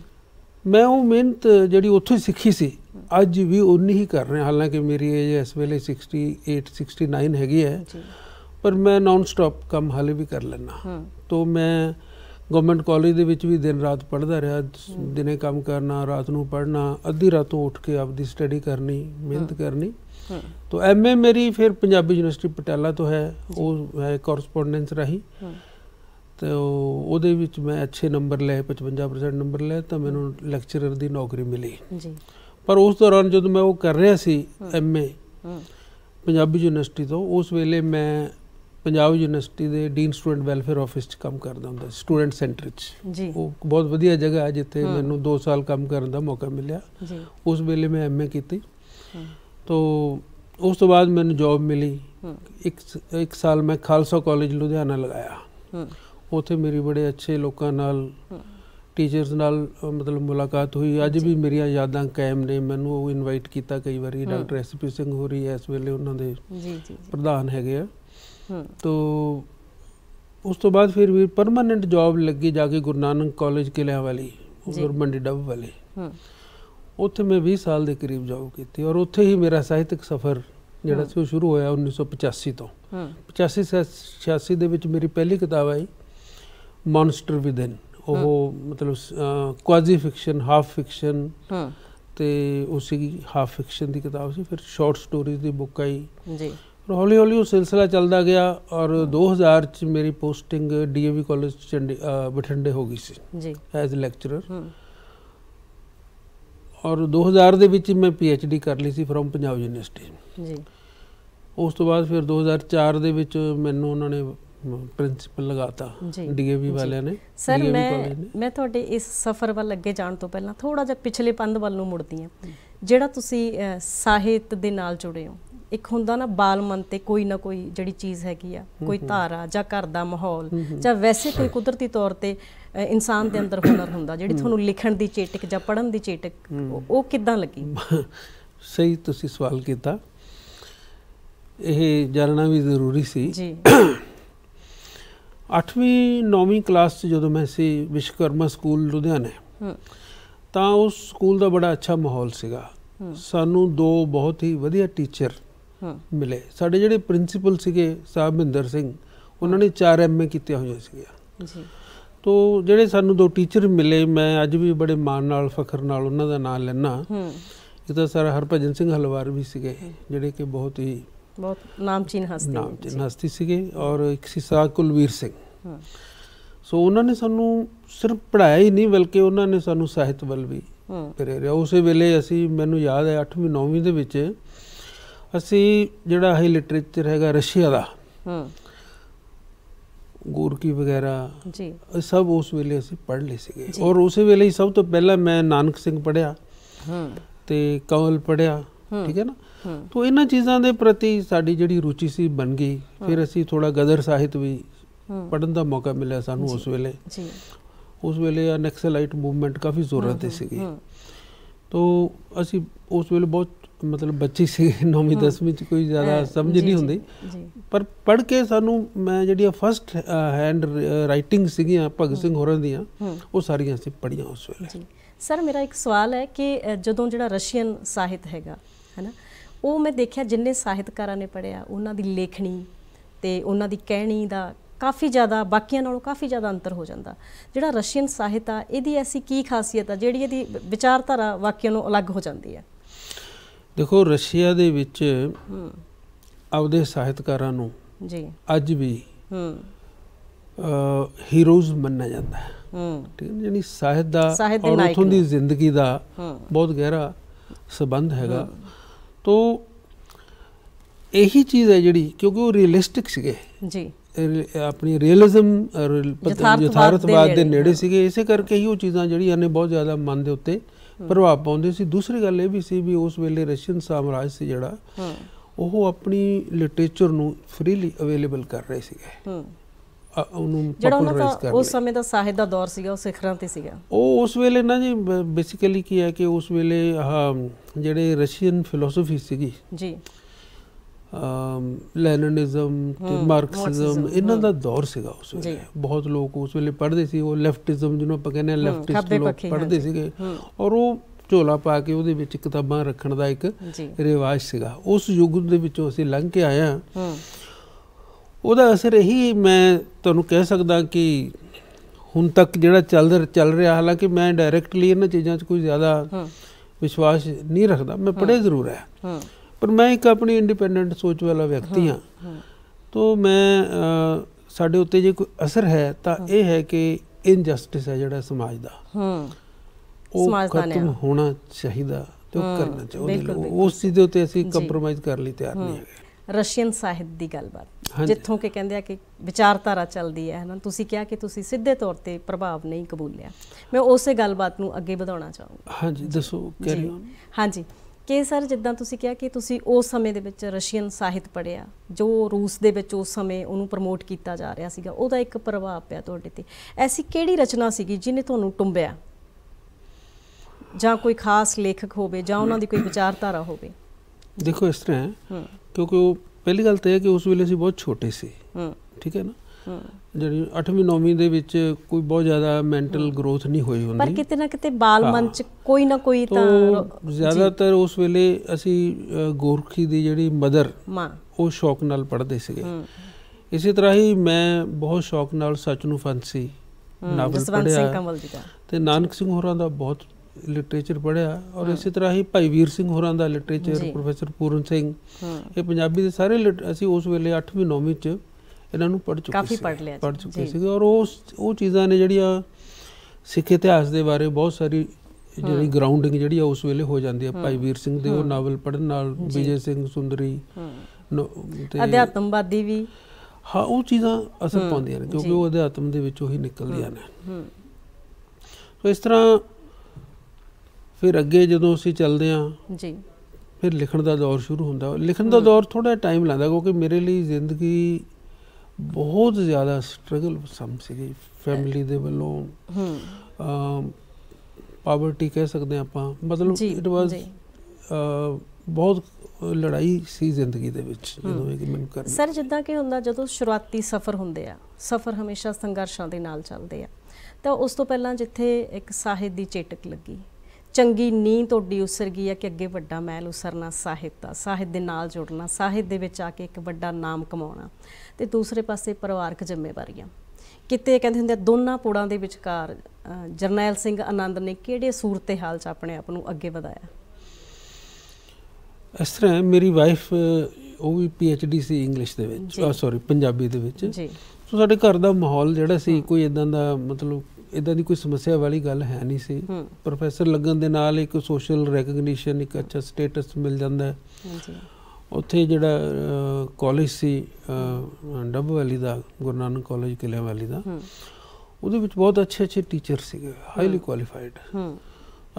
ਮੈਂ ਉਹ ਮਿਹਨਤ ਜਿਹੜੀ ਉੱਥੋਂ ਸਿੱਖੀ ਸੀ ਅੱਜ ਵੀ ਉਨੀ ਹੀ ਕਰ ਰਹੇ ਹਾਲਾਂਕਿ ਮੇਰੀ ਏਜ ਇਸ ਵੇਲੇ 68 69 ਹੈਗੀ ਹੈ ਪਰ ਮੈਂ ਨਾਨ ਸਟਾਪ ਕੰਮ ਹਾਲੇ ਵੀ ਕਰ ਲੈਣਾ ਤੋਂ ਮੈਂ ਗਵਰਨਮੈਂਟ ਕਾਲਜ ਦੇ ਵਿੱਚ ਵੀ ਦਿਨ ਰਾਤ ਪੜ੍ਹਦਾ ਰਿਹਾ ਦਿਨੇ ਕੰਮ ਕਰਨਾ ਰਾਤ ਨੂੰ ਪੜ੍ਹਨਾ ਅੱਧੀ ਰਾਤੋਂ ਉੱਠ ਕੇ ਆਪਦੀ ਸਟੱਡੀ ਕਰਨੀ ਮਿਹਨਤ ਕਰਨੀ ਤੋਂ ਐਮਏ ਮੇਰੀ ਫਿਰ ਪੰਜਾਬੀ ਯੂਨੀਵਰਸਿਟੀ ਪਟਿਆਲਾ ਤੋਂ ਹੈ ਉਹ ਹੈ ਕੋਰਸਪੋਂਡੈਂਸ ਰਾਹੀਂ ਤੇ ਉਹਦੇ ਵਿੱਚ ਮੈਂ ਅੱਛੇ ਨੰਬਰ ਲਏ 55% ਨੰਬਰ ਲਏ ਤਾਂ ਮੈਨੂੰ ਲੈਕਚਰਰ ਦੀ ਨੌਕਰੀ ਮਿਲੀ ਜੀ ਪਰ ਉਸ ਦੌਰਾਨ ਜਦੋਂ ਮੈਂ ਉਹ ਕਰ ਰਿਹਾ ਸੀ ਐਮਏ ਪੰਜਾਬੀ ਯੂਨੀਵਰਸਿਟੀ ਤੋਂ ਉਸ ਵੇਲੇ ਮੈਂ ਪੰਜਾਬ ਯੂਨੀਵਰਸਿਟੀ ਦੇ ਡੀਨ ਸਟੂਡੈਂਟ ਵੈਲਫੇਅਰ ਆਫਿਸ 'ਚ ਕੰਮ ਕਰਦਾ ਹੁੰਦਾ ਸਟੂਡੈਂਟ ਸੈਂਟਰ 'ਚ ਉਹ ਬਹੁਤ ਵਧੀਆ ਜਗ੍ਹਾ ਹੈ ਜਿੱਥੇ ਮੈਨੂੰ 2 ਸਾਲ ਕੰਮ ਕਰਨ ਦਾ ਮੌਕਾ ਮਿਲਿਆ ਉਸ ਵੇਲੇ ਮੈਂ ਐਮਏ ਕੀਤੀ ਤੋਂ ਉਸ ਤੋਂ ਬਾਅਦ ਮੈਨੂੰ ਜੌਬ ਮਿਲੀ ਇੱਕ ਇੱਕ ਸਾਲ ਮੈਂ ਖਾਲਸਾ ਕਾਲਜ ਲੁਧਿਆਣਾ ਲਗਾਇਆ ਉੱਥੇ ਮੇਰੀ ਬੜੇ ਅੱਛੇ ਲੋਕਾਂ ਨਾਲ ਟੀਚਰਸ ਨਾਲ ਮਤਲਬ ਮੁਲਾਕਾਤ ਹੋਈ ਅੱਜ ਵੀ ਮੇਰੀਆਂ ਯਾਦਾਂ ਕਾਇਮ ਨੇ ਮੈਨੂੰ ਉਹ ਇਨਵਾਈਟ ਕੀਤਾ ਕਈ ਵਾਰੀ ਡਾਕਟਰ ਐਸਪੀ ਸਿੰਘ ਹੋਰੀ ਇਸ ਵੇਲੇ ਉਹਨਾਂ ਦੇ ਜੀ ਜੀ ਪ੍ਰਧਾਨ ਹੈਗੇ ਆ ਤੋ ਉਸ ਤੋਂ ਬਾਅਦ ਫਿਰ ਵੀ ਪਰਮਨੈਂਟ ਜੌਬ ਲੱਗੀ ਜਾ ਕੇ ਗੁਰਨਾਨਕ ਕਾਲਜ ਕਿਲਿਆਂ ਵਾਲੀ ਗੁਰਮੰਡੀ ਮੰਡੀ ਡੱਬ ਵਾਲੀ ਉੱਥੇ ਮੈਂ 20 ਸਾਲ ਦੇ ਕਰੀਬ ਜੌਬ ਕੀਤੀ ਔਰ ਉੱਥੇ ਹੀ ਮੇਰਾ ਸਾਹਿਤਕ ਸਫ਼ਰ ਜਿਹੜਾ ਸੀ ਉਹ ਸ਼ੁਰੂ ਹੋਇਆ 1985 ਤੋਂ 85 86 ਦੇ ਵਿੱਚ ਮੇਰੀ ਪਹਿਲੀ ਕਿਤਾਬ ਆਈ ਮੌਨਸਟਰ ਵਿਦਨ ਉਹ ਮਤਲਬ ਕੁਆਜ਼ੀ ਫਿਕਸ਼ਨ ਹਾਫ ਫਿਕਸ਼ਨ ਹਾਂ ਤੇ ਉਹ ਸੀਗੀ ਹਾਫ ਫਿਕਸ਼ਨ ਦੀ ਕਿਤਾਬ ਸੀ ਫਿਰ ਸ਼ਾਰਟ ਸਟੋਰੀਜ਼ ਦੀ ਬੁੱਕ ਆਈ ਜੀ ਹੌਲੀ ਹੌਲੀ ਉਹ ਸਿਲਸਿਲਾ ਚੱਲਦਾ ਗਿਆ ਔਰ 2000 ਚ ਮੇਰੀ ਪੋਸਟਿੰਗ ਡੀਏਵੀ ਕਾਲਜ ਚੰਡੀ ਬਠਿੰਡੇ ਹੋ ਗਈ ਸੀ ਜੀ ਐਜ਼ ਅ ਲੈਕਚਰਰ ਔਰ 2000 ਦੇ ਵਿੱਚ ਮੈਂ ਪੀਐਚਡੀ ਕਰ ਲਈ ਸੀ ਫਰਮ ਪੰਜਾਬ ਯੂਨੀਵਰਸਿਟੀ ਜੀ ਉਸ ਤੋਂ ਬਾਅਦ ਫਿਰ 2004 ਦੇ ਵਿੱਚ ਮੈਨੂੰ ਉਹਨਾਂ ਨੇ ਪ੍ਰਿੰਸੀਪਲ ਲਗਾਤਾ ਡੀਏਵੀ ਵਾਲਿਆਂ ਨੇ ਸਰ ਮੈਂ ਮੈਂ ਤੁਹਾਡੇ ਇਸ ਸਫ਼ਰ ਵੱਲ ਅੱਗੇ ਜਾਣ ਤੋਂ ਪਹਿਲਾਂ ਥੋੜਾ ਜਿਹਾ ਪਿਛਲੇ ਪੰਧ ਵੱਲ ਨੂੰ ਮੁੜਦੀ ਹਾਂ ਜਿਹੜਾ ਤੁਸੀਂ ਸਾਹਿਤ ਦੇ ਨਾਲ ਜੁੜੇ ਹੋ ਇੱਕ ਹੁੰਦਾ ਨਾ ਬਾਲ ਮਨ ਤੇ ਕੋਈ ਨਾ ਕੋਈ ਜਿਹੜੀ ਚੀਜ਼ ਹੈਗੀ ਆ ਕੋਈ ਧਾਰਾ ਜਾਂ ਘਰ ਦਾ ਮਾਹੌਲ ਜਾਂ ਵੈਸੇ ਕੋਈ ਕੁਦਰਤੀ ਤੌਰ ਤੇ ਇਨਸਾਨ ਦੇ ਅੰਦਰ ਹੁਨਰ ਹੁੰਦਾ ਜਿਹੜੀ ਤੁਹਾਨੂੰ ਲਿਖਣ ਦੀ ਚੇਟਕ ਜਾਂ ਪੜਨ ਦੀ ਚੇਟਕ ਉਹ ਕਿੱਦਾਂ ਲੱਗੀ ਸਹੀ ਤੁਸੀਂ ਸਵਾਲ ਕੀਤਾ ਇਹ ਜਾਣਨਾ ਵੀ ਜ਼ਰੂਰੀ ਸੀ ਜੀ 8ਵੀਂ 9ਵੀਂ ਕਲਾਸ 'ਚ ਜਦੋਂ ਮੈਂ ਸੀ ਵਿਸ਼ਕਰਮਾ ਸਕੂਲ ਲੁਧਿਆਣਾ ਤਾਂ ਉਸ ਸਕੂਲ ਦਾ ਬੜਾ ਅੱਛਾ ਮਾਹੌਲ ਸੀਗਾ ਸਾਨੂੰ ਦੋ ਬਹੁਤ ਹੀ ਵਧੀਆ ਟੀਚਰ ਮਿਲੇ ਸਾਡੇ ਜਿਹੜੇ ਪ੍ਰਿੰਸੀਪਲ ਸੀਗੇ ਸਾਹਿਬ ਮਹਿੰਦਰ ਸਿੰਘ ਉਹਨਾਂ ਨੇ 4 ਐਮਏ ਕੀਤੇ ਹੋਏ ਸੀਗੇ ਜੀ ਤੋ ਜਿਹੜੇ ਸਾਨੂੰ ਦੋ ਟੀਚਰ ਮਿਲੇ ਮੈਂ ਅੱਜ ਵੀ ਬੜੇ ਮਾਣ ਨਾਲ ਫਖਰ ਨਾਲ ਉਹਨਾਂ ਦਾ ਨਾਮ ਲੈਣਾ ਇਹ ਤਾਂ ਸਰ ਹਰਪਜਨ ਸਿੰਘ ਹਲਵਾਰ ਵੀ ਸੀਗੇ ਜਿਹੜੇ ਕਿ ਬਹੁਤ ਹੀ ਬਹੁਤ ਨਾਮਚੀਨ ਹਸਤੀ ਨਾਮਚੀਨ ਹਸਤੀ ਸੀਗੇ ਔਰ ਇੱਕ ਸੀ ਸਾ ਕੁਲਵੀਰ ਸਿੰਘ ਸੋ ਉਹਨਾਂ ਨੇ ਸਾਨੂੰ ਸਿਰਫ ਪੜਾਇਆ ਹੀ ਨਹੀਂ ਬਲਕਿ ਉਹਨਾਂ ਨੇ ਸਾਨੂੰ ਸਾਹਿਤ ਵੱਲ ਵੀ ਪ੍ਰੇਰਿਆ ਉਸੇ ਵੇਲੇ ਅਸੀਂ ਮੈਨੂੰ ਯਾਦ ਹੈ 8ਵੀਂ 9ਵੀਂ ਦੇ ਵਿੱਚ ਅਸੀਂ ਜਿਹੜਾ ਹੈ ਲਿਟਰੇਚਰ ਹੈਗਾ ਰਸ਼ੀਆ ਦਾ ਹੂੰ ਗੁਰਕੀ ਵਗੈਰਾ ਜੀ ਸਭ ਉਸ ਵੇਲੇ ਅਸੀਂ ਪੜ੍ਹ ਲਏ ਸੀਗੇ ਔਰ ਉਸੇ ਵੇਲੇ ਹੀ ਸਭ ਤੋਂ ਪਹਿਲਾਂ ਮੈਂ ਨਾਨਕ ਸਿੰਘ ਪੜਿਆ ਹੂੰ ਤੇ ਕੌਲ ਪੜਿਆ ਠੀਕ ਹੈ ਨਾ ਤੋਂ ਇਹਨਾਂ ਚੀਜ਼ਾਂ ਦੇ ਪ੍ਰਤੀ ਸਾਡੀ ਜਿਹੜੀ ਰੁਚੀ ਸੀ ਬਣ ਗਈ ਫਿਰ ਅਸੀਂ ਥੋੜਾ ਗਦਰ ਸਾਹਿਤ ਵੀ ਪੜਨ ਦਾ ਮੌਕਾ ਮਿਲਿਆ ਸਾਨੂੰ ਉਸ ਵੇਲੇ ਜੀ ਉਸ ਵੇਲੇ ਆ ਨੈਕਸਲਾਈਟ ਮੂਵਮੈਂਟ ਕਾਫੀ ਜ਼ੋਰਾਂ ਤੇ ਸੀਗੀ ਤੋਂ ਅਸੀਂ ਉਸ ਵੇਲੇ ਬਹੁਤ ਮਤਲਬ ਬੱਚੇ ਸੀ 9ਵੀਂ 10ਵੀਂ ਚ ਕੋਈ ਜ਼ਿਆਦਾ ਸਮਝ ਨਹੀਂ ਹੁੰਦੀ ਪਰ ਪੜ ਕੇ ਸਾਨੂੰ ਮੈਂ ਜਿਹੜੀਆਂ ਫਰਸਟ ਹੈਂਡ ਰਾਈਟਿੰਗ ਸੀਗੀਆਂ ਭਗਤ ਸਿੰਘ ਹੋਰਾਂ ਦੀਆਂ ਉਹ ਸਾਰੀਆਂ ਅਸੀਂ ਪੜੀਆਂ ਉਸ ਵੇਲੇ ਸਰ ਮੇਰਾ ਇੱਕ ਸਵਾਲ ਹੈ ਕਿ ਜਦੋਂ ਜਿਹੜਾ ਰਸ਼ੀਅਨ ਸਾਹਿਤ ਹੈਗਾ ਹੈਨਾ ਉਹ ਮੈਂ ਦੇਖਿਆ ਜਿੰਨੇ ਸਾਹਿਤਕਾਰਾਂ ਨੇ ਪੜਿਆ ਉਹਨਾਂ ਦੀ ਲੇਖਣੀ ਤੇ ਉਹਨਾਂ ਦੀ ਕਹਿਣੀ ਦਾ ਕਾਫੀ ਜ਼ਿਆਦਾ ਬਾਕੀਆਂ ਨਾਲੋਂ ਕਾਫੀ ਜ਼ਿਆਦਾ ਅੰਤਰ ਹੋ ਜਾਂਦਾ ਜਿਹੜਾ ਰਸ਼ੀਅਨ ਸਾਹਿਤ ਆ ਇਹਦੀ ਐਸੀ ਕੀ ਖਾਸੀਅਤ ਆ ਜਿਹੜੀ ਇਹਦੀ ਵਿਚਾਰਧਾਰਾ ਵਾਕਿਆ ਨੂੰ ਅਲੱਗ ਹੋ ਜਾਂਦੀ ਹੈ ਦੇਖੋ ਰਸ਼ੀਆ ਦੇ ਵਿੱਚ ਆਪਦੇ ਸਾਹਿਤਕਾਰਾਂ ਨੂੰ ਜੀ ਅੱਜ ਵੀ ਹੂੰ ਹੀਰੋਜ਼ ਮੰਨਿਆ ਜਾਂਦਾ ਹੈ ਹੂੰ ਠੀਕ ਹੈ ਜਾਨੀ ਸਾਹਿਤ ਦਾ ਔਰ ਉਥੋਂ ਦੀ ਜ਼ਿੰਦਗੀ ਦਾ ਬਹੁਤ ਗਹਿਰਾ ਸਬੰਧ ਹੈਗਾ ਤੋ ਇਹੀ ਚੀਜ਼ ਹੈ ਜਿਹੜੀ ਕਿਉਂਕਿ ਉਹ ਰੀਅਲਿਸਟਿਕ ਸੀਗੇ ਜੀ ਆਪਣੀ ਰੀਅਲਿਜ਼ਮ ਯਥਾਰਥਵਾਦ ਦੇ ਨੇੜੇ ਸੀਗੇ ਇਸੇ ਕਰਕੇ ਹੀ ਉਹ ਚੀਜ਼ਾਂ ਜਿਹੜੀਆਂ ਨੇ ਬਹੁਤ ਜ਼ਿਆਦਾ ਮਨ ਦੇ ਉੱਤੇ ਪ੍ਰਭਾਵ ਪਾਉਂਦੇ ਸੀ ਦੂਸਰੀ ਗੱਲ ਇਹ ਵੀ ਸੀ ਵੀ ਉਸ ਵੇਲੇ ਰਸ਼ੀਅਨ ਸਾਮਰਾਜ ਸੀ ਜਿਹੜਾ ਉਹ ਆਪਣੀ ਲਿਟਰੇਚਰ ਨੂੰ ਫ੍ਰੀਲੀ ਅਵੇਲੇਬਲ ਕਰ ਰਹੇ ਸੀਗੇ ਉਹਨੂੰ ਜਿਹੜਾ ਉਹਨਾਂ ਦਾ ਉਸ ਸਮੇਂ ਦਾ ਸਾਹਿਦ ਦਾ ਦੌਰ ਸੀਗਾ ਉਹ ਸਿਖਰਾਂ ਤੇ ਸੀਗਾ ਉਹ ਉਸ ਵੇਲੇ ਨਾ ਜੀ ਬੇਸਿਕਲੀ ਕੀ ਹੈ ਕਿ ਉਸ ਵੇਲੇ ਜਿਹੜੇ ਰਸ਼ੀਅਨ ਫਿਲਾਸਫੀ ਸੀਗੀ ਜੀ ਲੈਨਨਿਜ਼ਮ ਤੇ ਮਾਰਕਸਿਜ਼ਮ ਇਹਨਾਂ ਦਾ ਦੌਰ ਸੀਗਾ ਉਸ ਵੇਲੇ ਬਹੁਤ ਲੋਕ ਉਸ ਵੇਲੇ ਪੜ੍ਹਦੇ ਸੀ ਉਹ ਲੈਫਟਿਜ਼ਮ ਜਿਹਨੂੰ ਆਪਾਂ ਕਹਿੰਦੇ ਆ ਲੈਫਟਿਸਟ ਲੋਕ ਪੜ੍ਹਦੇ ਸੀਗੇ ਔਰ ਉਹ ਝੋਲਾ ਪਾ ਕੇ ਉਹਦੇ ਵਿੱਚ ਕਿਤਾਬਾਂ ਰੱਖਣ ਦਾ ਇੱਕ ਰਿਵਾਜ ਸੀਗਾ ਉਸ ਯੁੱਗ ਦੇ ਵਿੱਚੋਂ ਅਸੀਂ ਲੰਘ ਕੇ ਆਏ ਹਾਂ ਉਹਦਾ ਅਸਰ ਇਹੀ ਮੈਂ ਤੁਹਾਨੂੰ ਕਹਿ ਸਕਦਾ ਕਿ ਹੁਣ ਤੱਕ ਜਿਹੜਾ ਚੱਲ ਚੱਲ ਰਿਹਾ ਹਾਲਾਂਕਿ ਮੈਂ ਡਾਇਰੈਕਟਲੀ ਇਹਨਾਂ ਚੀਜ਼ਾਂ 'ਚ ਕੋਈ ਜ਼ਿਆਦਾ ਵਿਸ਼ਵਾਸ ਨਹੀਂ ਰੱਖਦਾ ਮੈਂ ਪੜ੍ਹੇ ਜ਼ਰੂਰ ਹੈ ਪਰ ਮੈਂ ਇੱਕ ਆਪਣੀ ਇੰਡੀਪੈਂਡੈਂਟ ਸੋਚ ਵਾਲਾ ਵਿਅਕਤੀ ਹਾਂ ਤੋ ਮੈਂ ਸਾਡੇ ਉੱਤੇ ਜੇ ਕੋਈ ਅਸਰ ਹੈ ਤਾਂ ਇਹ ਹੈ ਕਿ ਇਨਜਸਟਿਸ ਹੈ ਜਿਹੜਾ ਸਮਾਜ ਦਾ ਹੂੰ ਉਹ ਨਹੀਂ ਹੋਣਾ ਚਾਹੀਦਾ ਤੇ ਉਹ ਕਰਨਾ ਚਾਹੀਦਾ ਉਸ ਚੀਜ਼ ਦੇ ਉੱਤੇ ਅਸੀਂ ਕੰਪਰੋਮਾਈਜ਼ ਕਰਨ ਲਈ ਤਿਆਰ ਨਹੀਂ ਹੈਗੇ ਰਸ਼ੀਅਨ ਸਾਹਿਤ ਦੀ ਗੱਲਬਾਤ ਜਿੱਥੋਂ ਕਿ ਕਹਿੰਦੇ ਆ ਕਿ ਵਿਚਾਰਧਾਰਾ ਚੱਲਦੀ ਹੈ ਹਨਾ ਤੁਸੀਂ ਕਿਹਾ ਕਿ ਤੁਸੀਂ ਸਿੱਧੇ ਤੌਰ ਤੇ ਪ੍ਰਭਾਵ ਨਹੀਂ ਕਬੂਲਿਆ ਮੈਂ ਉਸੇ ਗੱਲਬਾਤ ਨੂੰ ਅੱਗੇ ਵਧਾਉਣਾ ਚਾਹੂੰਗਾ ਹਾਂਜੀ ਦੱਸੋ ਕੈਰੀ ਔਨ ਹਾਂਜੀ ਕਿ ਸਰ ਜਿੱਦਾਂ ਤੁਸੀਂ ਕਿਹਾ ਕਿ ਤੁਸੀਂ ਉਸ ਸਮੇਂ ਦੇ ਵਿੱਚ ਰਸ਼ੀਅਨ ਸਾਹਿਤ ਪੜਿਆ ਜੋ ਰੂਸ ਦੇ ਵਿੱਚ ਉਸ ਸਮੇਂ ਉਹਨੂੰ ਪ੍ਰਮੋਟ ਕੀਤਾ ਜਾ ਰਿਹਾ ਸੀਗਾ ਉਹਦਾ ਇੱਕ ਪ੍ਰਭਾਵ ਪਿਆ ਤੁਹਾਡੇ ਤੇ ਐਸੀ ਕਿਹੜੀ ਰਚਨਾ ਸੀਗੀ ਜਿਹਨੇ ਤੁਹਾਨੂੰ ਟੁੰਬਿਆ ਜਾਂ ਕੋਈ ਖਾਸ ਲੇਖਕ ਹੋਵੇ ਜਾਂ ਉਹਨਾਂ ਦੀ ਕੋਈ ਵਿਚਾਰਧਾਰਾ ਹੋਵੇ ਦੇਖੋ ਇਸ ਤਰ੍ਹਾਂ ਹੈ ਕਿਉਂਕਿ ਉਹ ਪਹਿਲੀ ਗੱਲ ਤੇ ਹੈ ਕਿ ਉਸ ਵੇਲੇ ਅਸੀਂ ਬਹੁਤ ਛੋਟੇ ਸੀ ਠੀਕ ਹੈ ਨਾ ਜਿਹੜੀ 8ਵੀਂ 9ਵੀਂ ਦੇ ਵਿੱਚ ਕੋਈ ਬਹੁਤ ਜ਼ਿਆਦਾ ਮੈਂਟਲ ਗਰੋਥ ਨਹੀਂ ਹੋਈ ਹੁੰਦੀ ਪਰ ਕਿਤੇ ਨਾ ਕਿਤੇ ਬਾਲ ਮਨ ਚ ਕੋਈ ਨਾ ਕੋਈ ਤਾਂ ਜ਼ਿਆਦਾਤਰ ਉਸ ਵੇਲੇ ਅਸੀਂ ਗੋਰਖੀ ਦੀ ਜਿਹੜੀ ਮਦਰ ਮਾਂ ਉਹ ਸ਼ੌਕ ਨਾਲ ਪੜ੍ਹਦੇ ਸੀਗੇ ਇਸੇ ਤਰ੍ਹਾਂ ਹੀ ਮੈਂ ਬਹੁਤ ਸ਼ੌਕ ਨਾਲ ਸੱਚ ਨੂੰ ਫਾਂਸੀ ਨਾਵਲ ਪੜ੍ਹਿਆ ਤੇ ਨਾਨਕ ਸਿੰਘ ਹੋਰਾਂ ਦਾ ਬਹੁਤ ਲਿਟਰੇਚਰ ਪੜਿਆ ਔਰ ਇਸੇ ਤਰ੍ਹਾਂ ਹੀ ਭਾਈ ਵੀਰ ਸਿੰਘ ਹੋਰਾਂ ਦਾ ਲਿਟਰੇਚਰ ਪ੍ਰੋਫੈਸਰ ਪੂਰਨ ਸਿੰਘ ਇਹ ਪੰਜਾਬੀ ਦੇ ਸਾਰੇ ਅਸੀਂ ਉਸ ਵੇਲੇ 8ਵੀਂ 9ਵੀਂ ਚ ਇਹਨਾਂ ਨੂੰ ਪੜ ਚੁੱਕੇ ਸੀ ਕਾਫੀ ਪੜ ਚੁੱਕੇ ਸੀ ਔਰ ਉਹ ਉਹ ਚੀਜ਼ਾਂ ਨੇ ਜਿਹੜੀਆਂ ਸਿੱਖ ਇਤਿਹਾਸ ਦੇ ਬਾਰੇ ਬਹੁਤ ਸਾਰੀ ਜਿਹੜੀ ਗਰਾਊਂਡਿੰਗ ਜਿਹੜੀ ਆ ਉਸ ਵੇਲੇ ਹੋ ਜਾਂਦੀ ਹੈ ਭਾਈ ਵੀਰ ਸਿੰਘ ਦੇ ਉਹ ਨਾਵਲ ਪੜਨ ਨਾਲ ਵਿਜੇ ਸਿੰਘ ਸੁੰਦਰੀ ਅਧਿਆਤਮਵਾਦੀ ਵੀ ਹਾਂ ਉਹ ਚੀਜ਼ਾਂ ਅਸਰ ਪਾਉਂਦੀਆਂ ਨੇ ਕਿਉਂਕਿ ਉਹ ਅਧਿਆਤਮ ਦੇ ਵਿੱਚੋਂ ਹੀ ਨਿਕਲਦੀਆਂ ਨੇ ਹੂੰ ਸੋ ਇਸ ਤਰ੍ਹਾਂ ਫਿਰ ਅੱਗੇ ਜਦੋਂ ਅਸੀਂ ਚੱਲਦੇ ਹਾਂ ਜੀ ਫਿਰ ਲਿਖਣ ਦਾ ਦੌਰ ਸ਼ੁਰੂ ਹੁੰਦਾ ਲਿਖਣ ਦਾ ਦੌਰ ਥੋੜਾ ਟਾਈਮ ਲੈਂਦਾ ਕਿਉਂਕਿ ਮੇਰੇ ਲਈ ਜ਼ਿੰਦਗੀ ਬਹੁਤ ਜ਼ਿਆਦਾ ਸਟਰਗਲ ਸਮ ਸੀਗੀ ਫੈਮਿਲੀ ਦੇ ਵੱਲੋਂ ਆ ਪਾਵਰਟੀ ਕਹਿ ਸਕਦੇ ਆਪਾਂ ਮਤਲਬ ਇਟ ਵਾਸ ਬਹੁਤ ਲੜਾਈ ਸੀ ਜ਼ਿੰਦਗੀ ਦੇ ਵਿੱਚ ਜਦੋਂ ਇਹ ਮੈਨੂੰ ਕਰ ਸਰ ਜਿੱਦਾਂ ਕਿ ਹੁੰਦਾ ਜਦੋਂ ਸ਼ੁਰੂਆਤੀ ਸਫ਼ਰ ਹੁੰਦੇ ਆ ਸਫ਼ਰ ਹਮੇਸ਼ਾ ਸੰਘਰਸ਼ਾਂ ਦੇ ਨਾਲ ਚੱਲਦੇ ਆ ਤਾਂ ਉਸ ਤੋਂ ਪਹਿਲਾਂ ਜਿੱਥੇ ਇੱਕ ਸਾਹਿਤ ਦੀ ਚੇਟਕ ਲੱਗੀ ਚੰਗੀ ਨੀਂਦ ਤੁਹਾਡੀ ਉਸਰ ਗਈ ਹੈ ਕਿ ਅੱਗੇ ਵੱਡਾ ਮਹਿਲ ਉਸਰਨਾ ਸਾਹਿਤ ਦਾ ਸਾਹਿਤ ਦੇ ਨਾਲ ਜੁੜਨਾ ਸਾਹਿਤ ਦੇ ਵਿੱਚ ਆ ਕੇ ਇੱਕ ਵੱਡਾ ਨਾਮ ਕਮਾਉਣਾ ਤੇ ਦੂਸਰੇ ਪਾਸੇ ਪਰਿਵਾਰਕ ਜ਼ਿੰਮੇਵਾਰੀਆਂ ਕਿਤੇ ਕਹਿੰਦੇ ਹੁੰਦੇ ਦੋਨਾਂ ਪੋੜਾਂ ਦੇ ਵਿਚਕਾਰ ਜਰਨੈਲ ਸਿੰਘ ਆਨੰਦ ਨੇ ਕਿਹੜੇ ਸੂਰਤੇ ਹਾਲ 'ਚ ਆਪਣੇ ਆਪ ਨੂੰ ਅੱਗੇ ਵਧਾਇਆ ਇਸ ਤਰ੍ਹਾਂ ਮੇਰੀ ਵਾਈਫ ਉਹ ਵੀ ਪੀਐਚਡੀ ਸੀ ਇੰਗਲਿਸ਼ ਦੇ ਵਿੱਚ ਸੌਰੀ ਪੰਜਾਬੀ ਦੇ ਵਿੱਚ ਜੀ ਸੋ ਸਾਡੇ ਘਰ ਦਾ ਮਾਹੌਲ ਜਿਹੜਾ ਸੀ ਕੋਈ ਇਦਾਂ ਦਾ ਮਤਲਬ ਇਦਾਂ ਦੀ ਕੋਈ ਸਮੱਸਿਆ ਵਾਲੀ ਗੱਲ ਹੈ ਨਹੀਂ ਸੀ ਪ੍ਰੋਫੈਸਰ ਲੱਗਣ ਦੇ ਨਾਲ ਇੱਕ ਸੋਸ਼ਲ ਰੈਕਗਨੀਸ਼ਨ ਇੱਕ ਅੱਛਾ ਸਟੇਟਸ ਮਿਲ ਜਾਂਦਾ ਹੈ ਹਾਂਜੀ ਉੱਥੇ ਜਿਹੜਾ ਕਾਲਜ ਸੀ ਡੱਬ ਵਾਲੀ ਦਾ ਗੁਰੂ ਨਾਨਕ ਕਾਲਜ ਕਿਲੇ ਵਾਲੀ ਦਾ ਉਹਦੇ ਵਿੱਚ ਬਹੁਤ ਅੱਛੇ ਅੱਛੇ ਟੀਚਰ ਸੀਗੇ ਹਾਈਲੀ ਕੁਆਲੀਫਾਈਡ ਹਾਂ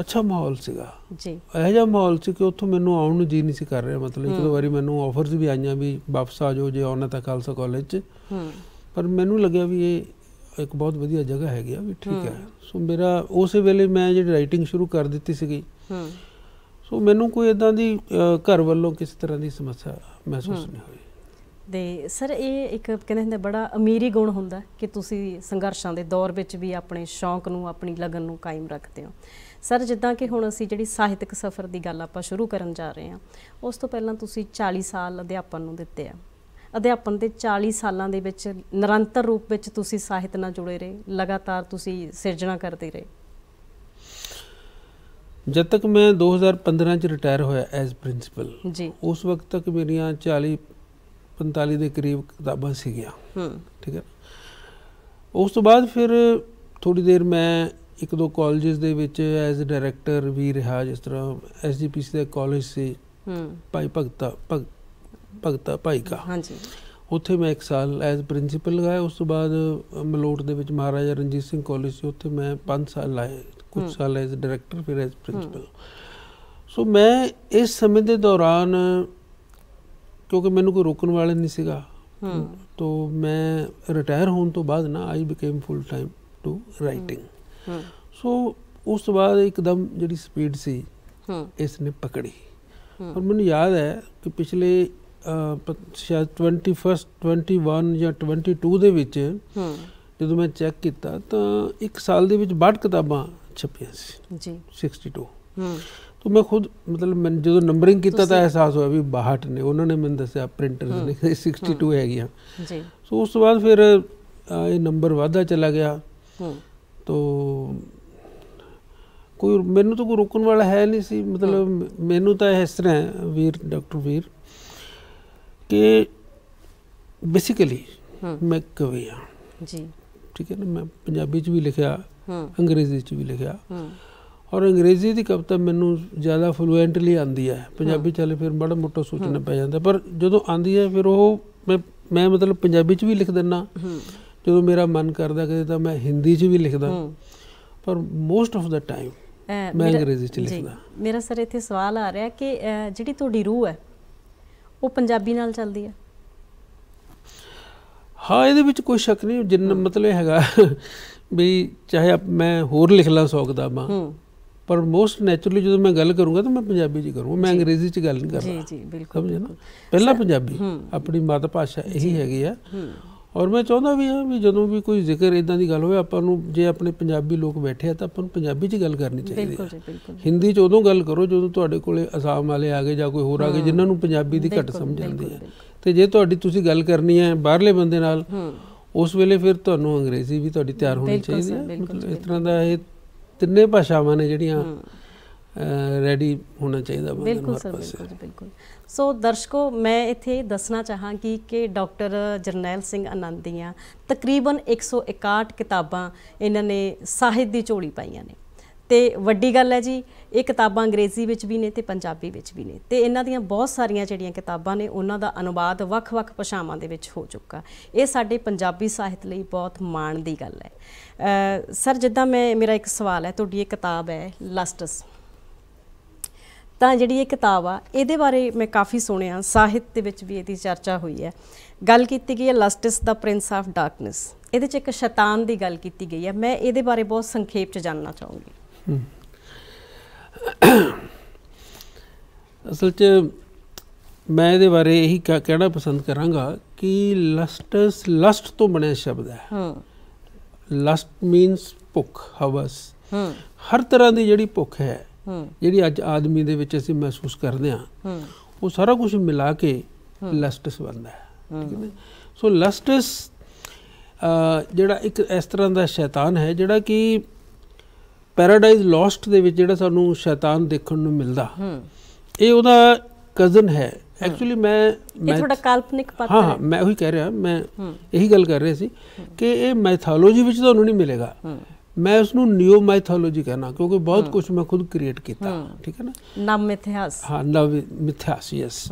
ਅੱਛਾ ਮਾਹੌਲ ਸੀਗਾ ਜੀ ਇਹ ਜਿਹਾ ਮਾਹੌਲ ਸੀ ਕਿ ਉੱਥੋਂ ਮੈਨੂੰ ਆਉਣ ਨੂੰ ਜੀ ਨਹੀਂ ਸੀ ਕਰ ਰਿਹਾ ਮਤਲਬ ਇੱਕ ਦੋ ਵਾਰੀ ਮੈਨੂੰ ਆਫਰਸ ਵੀ ਆਈਆਂ ਵੀ ਵਾਪਸ ਆ ਜਾਓ ਜੇ ਆਉਣਾ ਤਾਂ ਖਾਲਸਾ ਕਾਲਜ ਚ ਹੂੰ ਪਰ ਮੈਨੂੰ ਲੱਗਿਆ ਵੀ ਇਹ ਇੱਕ ਬਹੁਤ ਵਧੀਆ ਜਗ੍ਹਾ ਹੈਗੀ ਆ ਵੀ ਠੀਕ ਹੈ ਸੋ ਮੇਰਾ ਉਸੇ ਵੇਲੇ ਮੈਂ ਜਿਹੜੀ ਰਾਈਟਿੰਗ ਸ਼ੁਰੂ ਕਰ ਦਿੱਤੀ ਸੀਗੀ ਹੂੰ ਸੋ ਮੈਨੂੰ ਕੋਈ ਇਦਾਂ ਦੀ ਘਰ ਵੱਲੋਂ ਕਿਸੇ ਤਰ੍ਹਾਂ ਦੀ ਸਮੱਸਿਆ ਮਹਿਸੂਸ ਨਹੀਂ ਹੋਈ ਦੇ ਸਰ ਇਹ ਇੱਕ ਕਹਿੰਦੇ ਹੁੰਦੇ ਬੜਾ ਅਮੀਰੀ ਗੁਣ ਹੁੰਦਾ ਕਿ ਤੁਸੀਂ ਸੰਘਰਸ਼ਾਂ ਦੇ ਦੌਰ ਵਿੱਚ ਵੀ ਆਪਣੇ ਸ਼ੌਂਕ ਨੂੰ ਆਪਣੀ ਲਗਨ ਨੂੰ ਕਾਇਮ ਰੱਖਦੇ ਹੋ ਸਰ ਜਿੱਦਾਂ ਕਿ ਹੁਣ ਅਸੀਂ ਜਿਹੜੀ ਸਾਹਿਤਕ ਸਫ਼ਰ ਦੀ ਗੱਲ ਆਪਾਂ ਸ਼ੁਰੂ ਕਰਨ ਜਾ ਰਹੇ ਹਾਂ ਉਸ ਤੋਂ ਪਹਿਲਾਂ ਤੁਸੀਂ 40 ਸਾਲ ਅਧਿਆਪਨ ਨੂੰ ਦਿੱਤੇ ਆ ਅਧਿਆਪਨ ਦੇ 40 ਸਾਲਾਂ ਦੇ ਵਿੱਚ ਨਿਰੰਤਰ ਰੂਪ ਵਿੱਚ ਤੁਸੀਂ ਸਾਹਿਤ ਨਾਲ ਜੁੜੇ ਰਹੇ ਲਗਾਤਾਰ ਤੁਸੀਂ ਸਿਰਜਣਾ ਕਰਦੇ ਰਹੇ ਜਦ ਤੱਕ ਮੈਂ 2015 ਚ ਰਿਟਾਇਰ ਹੋਇਆ ਐਜ਼ ਪ੍ਰਿੰਸੀਪਲ ਜੀ ਉਸ ਵਕਤ ਤੱਕ ਮੇਰੀਆਂ 40 45 ਦੇ ਕਰੀਬ ਕਿਤਾਬਾਂ ਸੀਗੀਆਂ ਹੂੰ ਠੀਕ ਹੈ ਉਸ ਤੋਂ ਬਾਅਦ ਫਿਰ ਥੋੜੀ ਦੇਰ ਮੈਂ ਇੱਕ ਦੋ ਕਾਲਜਸ ਦੇ ਵਿੱਚ ਐਜ਼ ਡਾਇਰੈਕਟਰ ਵੀ ਰਿਹਾ ਜਿਸ ਤਰ੍ਹਾਂ ਐਸਜੀਪੀਸੀ ਦਾ ਕਾਲਜ ਸੀ ਹੂੰ ਭਾਈ ਭਗਤਾ ਭਗਤ ਭਗਤਾ ਭਾਈ ਕਾ ਹਾਂਜੀ ਉੱਥੇ ਮੈਂ 1 ਸਾਲ ਐਜ਼ ਪ੍ਰਿੰਸੀਪਲ ਲਗਾਇਆ ਉਸ ਤੋਂ ਬਾਅਦ ਮਲੋਟ ਦੇ ਵਿੱਚ ਮਹਾਰਾਜਾ ਰਣਜੀਤ ਸਿੰਘ ਕਾਲਜ ਸੀ ਉੱਥੇ ਮੈਂ 5 ਸਾਲ ਲਾਏ ਕੁਝ ਸਾਲ ਐਜ਼ ਡਾਇਰੈਕਟਰ ਫਿਰ ਐਜ਼ ਪ੍ਰਿੰਸੀਪਲ ਸੋ ਮੈਂ ਇਸ ਸਮੇਂ ਦੇ ਦੌਰਾਨ ਕਿਉਂਕਿ ਮੈਨੂੰ ਕੋਈ ਰੋਕਣ ਵਾਲਾ ਨਹੀਂ ਸੀਗਾ ਤੋ ਮੈਂ ਰਿਟਾਇਰ ਹੋਣ ਤੋਂ ਬਾਅਦ ਨਾ I became full time to writing so ਉਸ ਤੋਂ ਬਾਅਦ ਇੱਕਦਮ ਜਿਹੜੀ ਸਪੀਡ ਸੀ ਇਸ ਨੇ ਪਕੜੀ ਪਰ ਮੈਨੂੰ ਯਾਦ ਹੈ ਕਿ ਪਿਛਲੇ ਸ਼ਾਇਦ 21 21 ਜਾਂ 22 ਦੇ ਵਿੱਚ ਜਦੋਂ ਮੈਂ ਚੈੱਕ ਕੀਤਾ ਤਾਂ ਇੱਕ ਸਾਲ ਦੇ ਵਿੱਚ 62 ਕਿਤਾਬਾਂ ਛਪੀਆਂ ਸੀ ਜੀ 62 ਹੂੰ ਤਾਂ ਮੈਂ ਖੁਦ ਮਤਲਬ ਮੈਂ ਜਦੋਂ ਨੰਬਰਿੰਗ ਕੀਤਾ ਤਾਂ ਅਹਿਸਾਸ ਹੋਇਆ ਵੀ 62 ਨੇ ਉਹਨਾਂ ਨੇ ਮੈਨੂੰ ਦੱਸਿਆ ਪ੍ਰਿੰਟਰਸ ਨੇ 62 ਹੈਗੀਆਂ ਜੀ ਸੋ ਉਸ ਤੋਂ ਬਾਅਦ ਫਿਰ ਇਹ ਨੰਬਰ ਵਾਧਾ ਚਲਾ ਗਿਆ ਹੂੰ ਤੋਂ ਕੋਈ ਮੈਨੂੰ ਤਾਂ ਕੋਈ ਰੋਕਣ ਵਾਲਾ ਹੈ ਨਹੀਂ ਸੀ ਮਤਲਬ ਮੈਨੂੰ ਤਾਂ ਇਸ ਤਰ੍ਹਾਂ ਵੀਰ ਡਾਕਟਰ ਵੀਰ ਕਿ ਬੇਸਿਕਲੀ ਮੈਂ ਕਵੀ ਹਾਂ ਜੀ ਠੀਕ ਹੈ ਨਾ ਮੈਂ ਪੰਜਾਬੀ ਚ ਵੀ ਲਿਖਿਆ ਹਾਂ ਅੰਗਰੇਜ਼ੀ ਚ ਵੀ ਲਿਖਿਆ ਹਾਂ ਔਰ ਅੰਗਰੇਜ਼ੀ ਦੀ ਕਵਿਤਾ ਮੈਨੂੰ ਜ਼ਿਆਦਾ ਫਲੂਐਂਟਲੀ ਆਂਦੀ ਹੈ ਪੰਜਾਬੀ ਚੱਲ ਫਿਰ ਬੜਾ ਮੋਟਾ ਸੋਚਣਾ ਪੈ ਜਾਂਦਾ ਪਰ ਜਦੋਂ ਆਂਦੀ ਹੈ ਫਿਰ ਉਹ ਮੈਂ ਮੈਂ ਮਤਲਬ ਪੰਜਾਬੀ ਚ ਵੀ ਲਿਖ ਦਿੰਨਾ ਜਦੋਂ ਮੇਰਾ ਮਨ ਕਰਦਾ ਕਿ ਤਾਂ ਮੈਂ ਹਿੰਦੀ ਚ ਵੀ ਲਿਖਦਾ ਪਰ ਮੋਸਟ ਆਫ ਦਾ ਟਾਈਮ ਮੈਂ ਅੰਗਰੇਜ਼ੀ ਚ ਲਿਖਦਾ ਮੇਰਾ ਸਰ ਇੱਥੇ ਸਵਾਲ ਆ ਰਿਹਾ ਕਿ ਜਿਹੜੀ ਤੁਹਾਡੀ ਰੂਹ ਹੈ ਉਹ ਪੰਜਾਬੀ ਨਾਲ ਚੱਲਦੀ ਹੈ ਹਾਂ ਇਹਦੇ ਵਿੱਚ ਕੋਈ ਸ਼ੱਕ ਨਹੀਂ ਜਿੰਨ ਮਤਲਬ ਹੈਗਾ [laughs] ਵੀ ਚਾਹੇ ਮੈਂ ਹੋਰ ਲਿਖ ਲਾਂ 100 ਮਾਂ ਪਰ ਮੋਸਟ ਨੇਚਰਲੀ ਜਦੋਂ ਮੈਂ ਗੱਲ ਕਰੂੰਗਾ ਤਾਂ ਮੈਂ ਪੰਜਾਬੀ ਚ ਕਰੂੰਗਾ ਮੈਂ ਅੰਗਰੇਜ਼ੀ ਚ ਗੱਲ ਨਹੀਂ ਕਰਦਾ ਜੀ ਜੀ ਬਿਲਕੁਲ ਪਹਿਲਾਂ ਪੰਜਾਬੀ ਆਪਣੀ ਮਾਤ ਭਾਸ਼ਾ ਇਹੀ ਹੈਗੀ ਆ ਔਰ ਮੈਂ ਚਾਹੁੰਦਾ ਵੀ ਹਾਂ ਵੀ ਜਦੋਂ ਵੀ ਕੋਈ ਜ਼ਿਕਰ ਇਦਾਂ ਦੀ ਗੱਲ ਹੋਵੇ ਆਪਾਂ ਨੂੰ ਜੇ ਆਪਣੇ ਪੰਜਾਬੀ ਲੋਕ ਬੈਠੇ ਆ ਤਾਂ ਆਪਾਂ ਨੂੰ ਪੰਜਾਬੀ 'ਚ ਗੱਲ ਕਰਨੀ ਚਾਹੀਦੀ ਹੈ ਬਿਲਕੁਲ ਜੀ ਬਿਲਕੁਲ ਹਿੰਦੀ 'ਚ ਉਦੋਂ ਗੱਲ ਕਰੋ ਜਦੋਂ ਤੁਹਾਡੇ ਕੋਲੇ ਅਸਾਮ ਵਾਲੇ ਆ ਗਏ ਜਾਂ ਕੋਈ ਹੋਰ ਆ ਗਏ ਜਿਨ੍ਹਾਂ ਨੂੰ ਪੰਜਾਬੀ ਦੀ ਘੱਟ ਸਮਝ ਆਉਂਦੀ ਹੈ ਤੇ ਜੇ ਤੁਹਾਡੀ ਤੁਸੀਂ ਗੱਲ ਕਰਨੀ ਹੈ ਬਾਹਰਲੇ ਬੰਦੇ ਨਾਲ ਉਸ ਵੇਲੇ ਫਿਰ ਤੁਹਾਨੂੰ ਅੰਗਰੇਜ਼ੀ ਵੀ ਤੁਹਾਡੀ ਤਿਆਰ ਹੋਣੀ ਚਾਹੀਦੀ ਹੈ ਇਸ ਤਰ੍ਹਾਂ ਦਾ ਇਹ ਤਿੰਨੇ ਭਾਸ਼ਾਵਾਂ ਨੇ ਜਿਹੜੀਆਂ ਰੈਡੀ ਹੋਣਾ ਚਾਹੀਦਾ ਬੰਦੇ ਨੂੰ ਬਿਲਕੁਲ ਸਰ ਬਿਲਕੁਲ ਬਿਲਕੁਲ ਸੋ ਦਰਸ਼ਕੋ ਮੈਂ ਇੱਥੇ ਦੱਸਣਾ ਚਾਹਾਂਗੀ ਕਿ ਡਾਕਟਰ ਜਰਨੈਲ ਸਿੰਘ ਆਨੰਦ ਤਕਰੀਬਨ 161 ਕਿਤਾਬਾਂ ਇਹਨਾਂ ਨੇ ਸਾਹਿਤ ਦੀ ਝੋਲੀ ਪਾਈਆਂ ਨੇ ਤੇ ਵੱਡੀ ਗੱਲ ਹੈ ਜੀ ਇਹ ਕਿਤਾਬਾਂ ਅੰਗਰੇਜ਼ੀ ਵਿੱਚ ਵੀ ਨੇ ਤੇ ਪੰਜਾਬੀ ਵਿੱਚ ਵੀ ਨੇ ਤੇ ਇਹਨਾਂ ਦੀਆਂ ਬਹੁਤ ਸਾਰੀਆਂ ਜਿਹੜੀਆਂ ਕਿਤਾਬਾਂ ਨੇ ਉਹਨਾਂ ਦਾ ਅਨੁਵਾਦ ਵੱਖ-ਵੱਖ ਭਾਸ਼ਾਵਾਂ ਦੇ ਵਿੱਚ ਹੋ ਚੁੱਕਾ ਇਹ ਸਾਡੇ ਪੰਜਾਬੀ ਸਾਹਿਤ ਲਈ ਬਹੁਤ ਮਾਣ ਦੀ ਗੱਲ ਹੈ ਸਰ ਜਿੱਦਾਂ ਮੈਂ ਮੇਰਾ ਇੱਕ ਸਵਾਲ ਹੈ ਤੁਹਾਡੀ ਇਹ ਕਿਤਾਬ ਹੈ ਲਸਟਸ ਤਾਂ ਜਿਹੜੀ ਇਹ ਕਿਤਾਬ ਆ ਇਹਦੇ ਬਾਰੇ ਮੈਂ ਕਾਫੀ ਸੁਣਿਆ ਸਾਹਿਤ ਦੇ ਵਿੱਚ ਵੀ ਇਹਦੀ ਚਰਚਾ ਹੋਈ ਹੈ ਗੱਲ ਕੀਤੀ ਗਈ ਹੈ ਲਸਟਿਸ ਦਾ ਪ੍ਰਿੰਸ ਆਫ ਡਾਰਕਨੈਸ ਇਹਦੇ 'ਚ ਇੱਕ ਸ਼ੈਤਾਨ ਦੀ ਗੱਲ ਕੀਤੀ ਗਈ ਹੈ ਮੈਂ ਇਹਦੇ ਬਾਰੇ ਬਹੁਤ ਸੰਖੇਪ 'ਚ ਜਾਨਣਾ ਚਾਹੂੰਗੀ ਅਸਲ 'ਚ ਮੈਂ ਇਹਦੇ ਬਾਰੇ ਇਹੀ ਕਹਿਣਾ ਪਸੰਦ ਕਰਾਂਗਾ ਕਿ ਲਸਟਸ ਲਸਟ ਤੋਂ ਬਣਿਆ ਸ਼ਬਦ ਹੈ ਹਾਂ ਲਸਟ ਮੀਨਸ ਭੁੱਖ ਹਵਸ ਹਰ ਤਰ੍ਹਾਂ ਦੀ ਜਿਹੜੀ ਭੁੱਖ ਹੈ ਜਿਹੜੀ ਅੱਜ ਆਦਮੀ ਦੇ ਵਿੱਚ ਅਸੀਂ ਮਹਿਸੂਸ ਕਰਦੇ ਹਾਂ ਉਹ ਸਾਰਾ ਕੁਝ ਮਿਲਾ ਕੇ ਲਸਟਸ ਬਣਦਾ ਹੈ ਠੀਕ ਹੈ ਸੋ ਲਸਟਸ ਜਿਹੜਾ ਇੱਕ ਇਸ ਤਰ੍ਹਾਂ ਦਾ ਸ਼ੈਤਾਨ ਹੈ ਜਿਹੜਾ ਕਿ ਪੈਰਾਡਾਈਜ਼ ਲੋਸਟ ਦੇ ਵਿੱਚ ਜਿਹੜਾ ਸਾਨੂੰ ਸ਼ੈਤਾਨ ਦੇਖਣ ਨੂੰ ਮਿਲਦਾ ਇਹ ਉਹਦਾ ਕਜ਼ਨ ਹੈ ਐਕਚੁਅਲੀ ਮੈਂ ਮੈਂ ਥੋੜਾ ਕਾਲਪਨਿਕ ਪਾਤਰ ਹਾਂ ਹਾਂ ਮੈਂ ਉਹੀ ਕਹਿ ਰਿਹਾ ਮੈਂ ਇਹੀ ਗੱਲ ਕਰ ਰਿਹਾ ਸੀ ਕਿ ਇਹ ਮੈਥੋਲੋਜੀ ਵਿੱਚ ਤੁਹਾਨੂੰ ਨਹੀਂ ਮਿਲੇਗਾ ਮੈਂ ਉਸ ਨੂੰ ਨਿਊ ਮਾਈਥੋਲੋਜੀ ਕਹਿਣਾ ਕਿਉਂਕਿ ਬਹੁਤ ਕੁਝ ਮੈਂ ਖੁਦ ਕ੍ਰੀਏਟ ਕੀਤਾ ਠੀਕ ਹੈ ਨਾ ਨਵ ਮਿਥਿਆਸ ਹਾਂ ਨਵ ਮਿਥਿਆਸ ਯਸ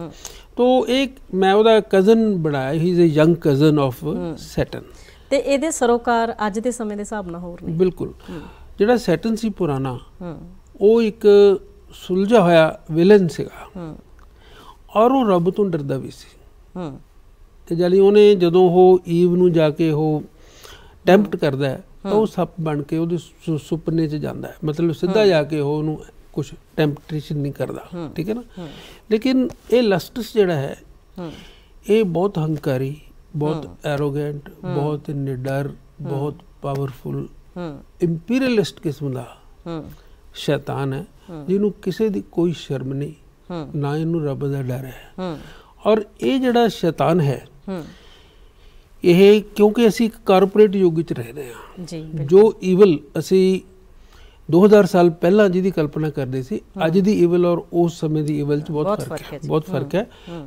ਤੋ ਇੱਕ ਮੈਂ ਉਹਦਾ ਕਜ਼ਨ ਬਣਾਇਆ he is a young cousin of Satan ਤੇ ਇਹਦੇ ਸਰੋਕਾਰ ਅੱਜ ਦੇ ਸਮੇਂ ਦੇ ਹਿਸਾਬ ਨਾਲ ਹੋਰ ਨਹੀਂ ਬਿਲਕੁਲ ਜਿਹੜਾ ਸੈਟਨ ਸੀ ਪੁਰਾਣਾ ਉਹ ਇੱਕ ਸੁਲਝਾ ਹੋਇਆ ਵਿਲਨ ਸੀਗਾ ਔਰ ਉਹ ਰੱਬ ਤੋਂ ਡਰਦਾ ਵੀ ਸੀ ਹਾਂ ਤੇ ਜਲੀ ਉਹਨੇ ਜਦੋਂ ਉਹ ਈਵ ਨੂੰ ਜਾ ਕੇ ਉਹ ਟੈਂਪਟ ਕਰਦਾ ਹੈ ਤਾਂ ਉਹ ਸੱਪ ਬਣ ਕੇ ਉਹਦੇ ਸੁਪਨੇ 'ਚ ਜਾਂਦਾ ਹੈ ਮਤਲਬ ਸਿੱਧਾ ਜਾ ਕੇ ਉਹ ਉਹਨੂੰ ਕੁਝ ਟੈਂਪਟੇਸ਼ਨ ਨਹੀਂ ਕਰਦਾ ਠੀਕ ਹੈ ਨਾ ਲੇਕਿਨ ਇਹ ਲਸਟਸ ਜਿਹੜਾ ਹੈ ਇਹ ਬਹੁਤ ਹੰਕਾਰੀ ਬਹੁਤ ਐਰੋਗੈਂਟ ਬਹੁਤ ਨਿਡਰ ਬਹੁਤ ਪਾਵਰਫੁਲ ਇੰਪੀਰੀਅਲਿਸਟ ਕਿਸਮ ਦਾ ਸ਼ੈਤਾਨ ਹੈ ਜਿਹਨੂੰ ਕਿਸੇ ਦੀ ਕੋਈ ਸ਼ਰਮ ਨਹੀਂ ਨਾ ਇਹਨੂੰ ਰੱਬ ਦਾ ਡਰ ਹੈ ਔਰ ਇਹ ਜਿਹੜਾ ਸ਼ੈਤਾਨ ਹੈ ਇਹ ਕਿਉਂਕਿ ਅਸੀਂ ਇੱਕ ਕਾਰਪੋਰੇਟ ਯੁੱਗ ਵਿੱਚ ਰਹਿ ਰਹੇ ਹਾਂ ਜੀ ਜੋ ਈਵਲ ਅਸੀਂ 2000 ਸਾਲ ਪਹਿਲਾਂ ਜਿਹਦੀ ਕਲਪਨਾ ਕਰਦੇ ਸੀ ਅੱਜ ਦੀ ਈਵਲ ਔਰ ਉਸ ਸਮੇਂ ਦੀ ਈਵਲ 'ਚ ਬਹੁਤ ਫਰਕ ਹੈ ਬਹੁਤ ਫਰਕ ਹੈ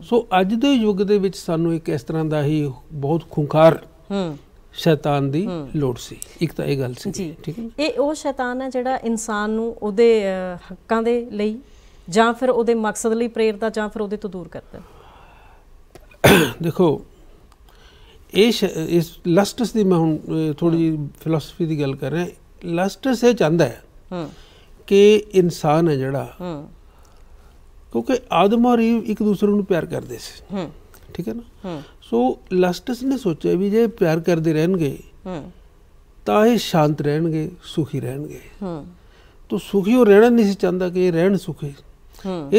ਸੋ ਅੱਜ ਦੇ ਯੁੱਗ ਦੇ ਵਿੱਚ ਸਾਨੂੰ ਇੱਕ ਇਸ ਤਰ੍ਹਾਂ ਦਾ ਹੀ ਬਹੁਤ ਖੁੰਖਾਰ ਸ਼ੈਤਾਨ ਦੀ ਲੋੜ ਸੀ ਇੱਕ ਤਾਂ ਇਹ ਗੱਲ ਸੀ ਠੀਕ ਹੈ ਇਹ ਉਹ ਸ਼ੈਤਾਨ ਹੈ ਜਿਹੜਾ ਇਨਸਾਨ ਨੂੰ ਉਹਦੇ ਹੱਕਾਂ ਦੇ ਲਈ ਜਾਂ ਫਿਰ ਉਹਦੇ ਮਕਸਦ ਲਈ ਪ੍ਰੇਰਦਾ ਜਾਂ ਫਿਰ ਉਹਦੇ ਤੋਂ ਦੂਰ ਕਰਦਾ ਦੇਖੋ ਇਹ ਇਸ ਲਸਟਸ ਦੀ ਮੈਂ ਹੁਣ ਥੋੜੀ ਜੀ ਫਿਲਾਸਫੀ ਦੀ ਗੱਲ ਕਰ ਰਿਹਾ ਲਸਟਸ ਇਹ ਚਾਹੁੰਦਾ ਹੈ ਕਿ ਇਨਸਾਨ ਹੈ ਜਿਹੜਾ ਕਿਉਂਕਿ ਆਦਮ ਔਰ ਈਵ ਇੱਕ ਦੂਸਰੇ ਨੂੰ ਪਿਆਰ ਕਰਦੇ ਸੀ ਠੀਕ ਹੈ ਨਾ ਸੋ ਲਸਟਸ ਨੇ ਸੋਚਿਆ ਵੀ ਜੇ ਪਿਆਰ ਕਰਦੇ ਰਹਿਣਗੇ ਤਾਂ ਇਹ ਸ਼ਾਂਤ ਰਹਿਣਗੇ ਸੁਖੀ ਰਹਿਣਗੇ ਤੋ ਸੁਖੀ ਉਹ ਰਹਿਣਾ ਨਹੀਂ ਸੀ ਚਾਹੁੰਦਾ ਕਿ ਇਹ ਰਹਿਣ ਸੁਖੀ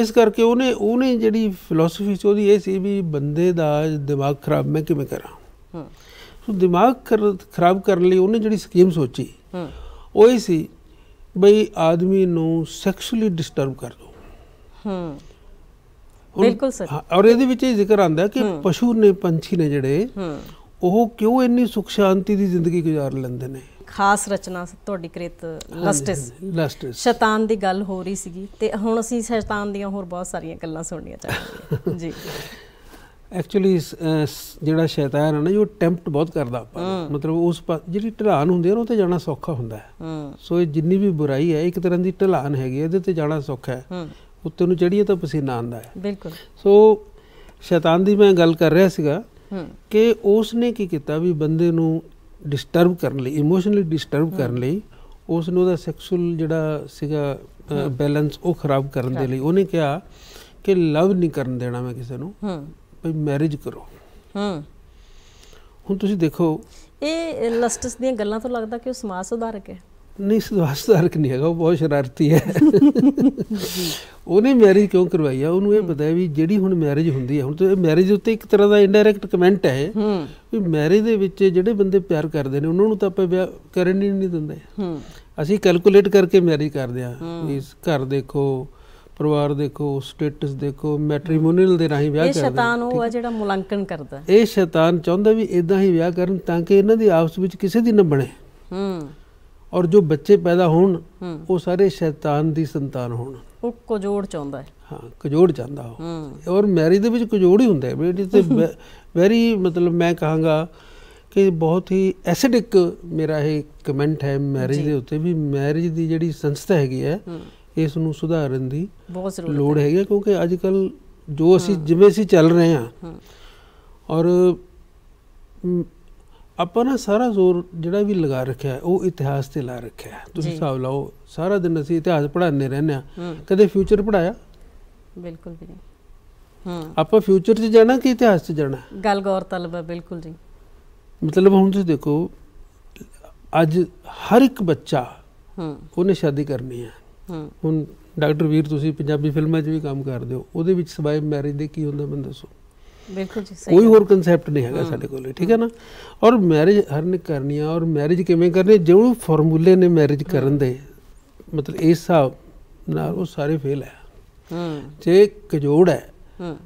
ਇਸ ਕਰਕੇ ਉਹਨੇ ਉਹਨੇ ਜਿਹੜੀ ਫਿਲਾਸਫੀ ਸੀ ਉਹਦੀ ਇਹ ਸੀ ਵੀ ਬੰਦੇ ਦਾ ਦਿਮਾਗ ਖਰਾਬ ਮੈਂ ਕਿਵੇਂ ਕਰਾਂ ਸੋ ਦਿਮਾਗ ਖਰਾਬ ਕਰਨ ਲਈ ਉਹਨੇ ਜਿਹੜੀ ਸਕੀਮ ਸੋਚੀ ਉਹ ਹੀ ਸੀ ਬਈ ਆਦਮੀ ਨੂੰ ਸੈਕਸ਼ੂਅਲੀ ਡਿਸਟਰਬ ਕਰ ਦੋ ਹੂੰ ਬਿਲਕੁਲ ਸਰ ਔਰ ਇਹਦੇ ਵਿੱਚ ਹੀ ਜ਼ਿਕਰ ਆਂਦਾ ਕਿ ਪਸ਼ੂ ਨੇ ਪੰਛੀ ਨੇ ਜਿਹੜੇ ਉਹ ਕਿਉਂ ਇੰਨੀ ਸੁਖ ਸ਼ਾਂਤੀ ਦੀ ਜ਼ਿੰਦਗੀ ਗੁਜ਼ਾਰ ਲੈਂਦੇ ਨੇ ਖਾਸ ਰਚਨਾ ਤੁਹਾਡੀ ਕ੍ਰਿਤ ਲਸਟਿਸ ਲਸਟਿਸ ਸ਼ੈਤਾਨ ਦੀ ਗੱਲ ਹੋ ਰਹੀ ਸੀਗੀ ਤੇ ਹੁਣ ਅਸੀਂ ਸ਼ੈਤਾਨ ਦੀਆਂ ਹੋਰ ਬਹੁਤ ਸਾਰੀਆਂ ਗੱਲਾਂ ਸੁਣਨੀਆਂ ਚਾਹਾਂਗੇ [laughs] ਜੀ ਐਕਚੁਅਲੀ ਜਿਹੜਾ ਸ਼ੈਤਾਨ ਹੈ ਨਾ ਜੋ ਟੈਂਪਟ ਬਹੁਤ ਕਰਦਾ ਆਪਾਂ ਮਤਲਬ ਉਸ ਜਿਹੜੀ ਢਲਾਨ ਹੁੰਦੀ ਹੈ ਉਹ ਤੇ ਜਾਣਾ ਸੌਖਾ ਹੁੰਦਾ ਹੈ ਸੋ ਇਹ ਜਿੰਨੀ ਵੀ ਬੁਰਾਈ ਹੈ ਇੱਕ ਤਰ੍ਹਾਂ ਦੀ ਢਲਾਨ ਹੈਗੀ ਇਹਦੇ ਤੇ ਜਾਣਾ ਸੌਖਾ ਹੈ ਉੱਤੇ ਨੂੰ ਚੜੀਏ ਤਾਂ ਪਸੀਨਾ ਆਉਂਦਾ ਹੈ ਬਿਲਕੁਲ ਸੋ ਸ਼ੈਤਾਨ ਦੀ ਮੈਂ ਗੱਲ ਕਰ ਰਿਹਾ ਸੀਗਾ ਕਿ ਉਸ ਨੇ ਕੀ ਕੀਤਾ ਵੀ ਬੰਦੇ ਨੂੰ ਡਿਸਟਰਬ ਕਰਨ ਲਈ ਇਮੋਸ਼ਨਲੀ ਡਿਸਟਰਬ ਕਰਨ ਲਈ ਉਸ ਨੂੰ ਉਹਦਾ ਸੈਕਸੂਅਲ ਜਿਹੜਾ ਸੀਗਾ ਬੈਲੈਂਸ ਉਹ ਖਰਾਬ ਕਰਨ ਦੇ ਲਈ ਉਹਨੇ ਕਿਹਾ ਕਿ ਲਵ ਨਹੀਂ ਕਰਨ ਦੇਣਾ ਮੈਂ ਕਿਸੇ ਨੂੰ ਭਾਈ ਮੈਰਿਜ ਕਰੋ ਹੂੰ ਹੁਣ ਤੁਸੀਂ ਦੇਖੋ ਇਹ ਲਸਟਸ ਦੀਆਂ ਗੱਲਾਂ ਤੋਂ ਲੱਗਦਾ ਕਿ ਉਹ ਸਮਾਜ ਸੁਧਾਰਕ ਹੈ ਨਹੀਂ ਸਮਾਜ ਸੁਧਾਰਕ ਨਹੀਂ ਹੈਗਾ ਉਹ ਬਹੁਤ ਸ਼ਰਾਰਤੀ ਹੈ ਉਹਨੇ ਮੈਰਿਜ ਕਿਉਂ ਕਰਵਾਈ ਆ ਉਹਨੂੰ ਇਹ ਪਤਾ ਹੈ ਵੀ ਜਿਹੜੀ ਹੁਣ ਮੈਰਿਜ ਹੁੰਦੀ ਹੈ ਹੁਣ ਤਾਂ ਮੈਰਿਜ ਉੱਤੇ ਇੱਕ ਤਰ੍ਹਾਂ ਦਾ ਇਨਡਾਇਰੈਕਟ ਕਮੈਂਟ ਹੈ ਵੀ ਮੈਰਿਜ ਦੇ ਵਿੱਚ ਜਿਹੜੇ ਬੰਦੇ ਪਿਆਰ ਕਰਦੇ ਨੇ ਉਹਨਾਂ ਨੂੰ ਤਾਂ ਆਪਾਂ ਵਿਆਹ ਕਰਨ ਨਹੀਂ ਦਿੰਦੇ ਅਸੀਂ ਕੈਲਕੂਲੇਟ ਕਰਕੇ ਮੈਰਿਜ ਕਰਦੇ ਆ ਇਸ ਘਰ ਦੇਖੋ ਪਰਿਵਾਰ ਦੇਖੋ ਸਟੇਟਸ ਦੇਖੋ ਮੈਟ੍ਰੀਮੋਨੀਅਲ ਦੇ ਰਾਹੀਂ ਵਿਆਹ ਕਰਦੇ ਇਹ ਸ਼ੈਤਾਨ ਉਹ ਆ ਜਿਹੜਾ ਮੁਲਾਂਕਣ ਕਰਦਾ ਇਹ ਸ਼ੈਤਾਨ ਚਾਹੁੰਦਾ ਵੀ ਇਦਾਂ ਹੀ ਵਿਆਹ ਕਰਨ ਤਾਂ ਕਿ ਇਹਨਾਂ ਦੀ ਆਪਸ ਵਿੱਚ ਕਿਸੇ ਦੀ ਨਾ ਬਣੇ ਹੂੰ ਔਰ ਜੋ ਬੱਚੇ ਪੈਦਾ ਹੋਣ ਉਹ ਸਾਰੇ ਸ਼ੈਤਾਨ ਦੀ ਸੰਤਾਨ ਹੋਣ ਉਹ ਕਜੋੜ ਚਾਹੁੰਦਾ ਹੈ ਹਾਂ ਕਜੋੜ ਚਾਹੁੰਦਾ ਉਹ ਔਰ ਮੈਰਿਜ ਦੇ ਵਿੱਚ ਕਜੋੜ ਹੀ ਹੁੰਦਾ ਹੈ ਬੇਟੀ ਤੇ ਵੈਰੀ ਮਤਲਬ ਮੈਂ ਕਹਾਂਗਾ ਕਿ ਬਹੁਤ ਹੀ ਐਸਿਡਿਕ ਮੇਰਾ ਇਹ ਕਮੈਂਟ ਹੈ ਮੈਰਿਜ ਦੇ ਉੱਤੇ ਵੀ ਮੈਰਿਜ ਦੀ ਜਿਹੜੀ ਸੰਸਥਾ ਹੈਗੀ ਹੈ ਇਸ ਨੂੰ ਸੁਧਾਰਨ ਦੀ ਬਹੁਤ ਜ਼ਰੂਰਤ ਲੋੜ ਹੈਗੀ ਕਿਉਂਕਿ ਅੱਜ ਕੱਲ ਜੋ ਅਸੀਂ ਜਿਵੇਂ ਅਸੀਂ ਚੱਲ ਰਹੇ ਹਾਂ ਔਰ ਆਪਣਾ ਸਾਰਾ ਜ਼ੋਰ ਜਿਹੜਾ ਵੀ ਲਗਾ ਰੱਖਿਆ ਉਹ ਇਤਿਹਾਸ ਤੇ ਲਾ ਰੱਖਿਆ ਤੁਸੀਂ ਹਿਸਾਬ ਲਾਓ ਸਾਰਾ ਦਿਨ ਅਸੀਂ ਇਤਿਹਾਸ ਪੜ੍ਹਾਉਂਦੇ ਰਹਿੰਦੇ ਆ ਕਦੇ ਫਿਊਚਰ ਪੜਾਇਆ ਬਿਲਕੁਲ ਵੀ ਨਹੀਂ ਹਾਂ ਆਪਾਂ ਫਿਊਚਰ 'ਚ ਜਾਣਾ ਕਿ ਇਤਿਹਾਸ 'ਚ ਜਾਣਾ ਗੱਲ ਗੌਰ ਤਲਬ ਹੈ ਬਿਲਕੁਲ ਜੀ ਮਤਲਬ ਹੁਣ ਤੁਸੀਂ ਦੇਖੋ ਅੱਜ ਹਰ ਇੱਕ ਬੱਚਾ ਹਾਂ ਉਹਨੇ ਸ਼ਾਦੀ ਕਰਨੀ ਹੈ ਹੁਣ ਡਾਕਟਰ ਵੀਰ ਤੁਸੀਂ ਪੰਜਾਬੀ ਫਿਲਮਾਂ 'ਚ ਵੀ ਕੰਮ ਕਰਦੇ ਹੋ ਉਹਦੇ ਵਿੱਚ ਸਵਾਇ ਮੈਰਿਜ ਦੇ ਕੀ ਹੁੰਦਾ ਮੈਨੂੰ ਦੱਸੋ ਬਿਲਕੁਲ ਜੀ ਸਹੀ ਕੋਈ ਹੋਰ ਕਨਸੈਪਟ ਨਹੀਂ ਹੈਗਾ ਸਾਡੇ ਕੋਲੇ ਠੀਕ ਹੈ ਨਾ ਔਰ ਮੈਰਿਜ ਹਰ ਨੇ ਕਰਨੀ ਆ ਔਰ ਮੈਰਿਜ ਕਿਵੇਂ ਕਰਨੀ ਜੋ ਫਾਰਮੂਲੇ ਨੇ ਮੈਰਿਜ ਕਰਨ ਦੇ ਮਤਲਬ ਇਸ ਹਿਸਾਬ ਨਾਲ ਉਹ ਸਾਰੇ ਫੇਲ ਹੈ ਹੂੰ ਜੇ ਕਜੋੜ ਹੈ ਹੂੰ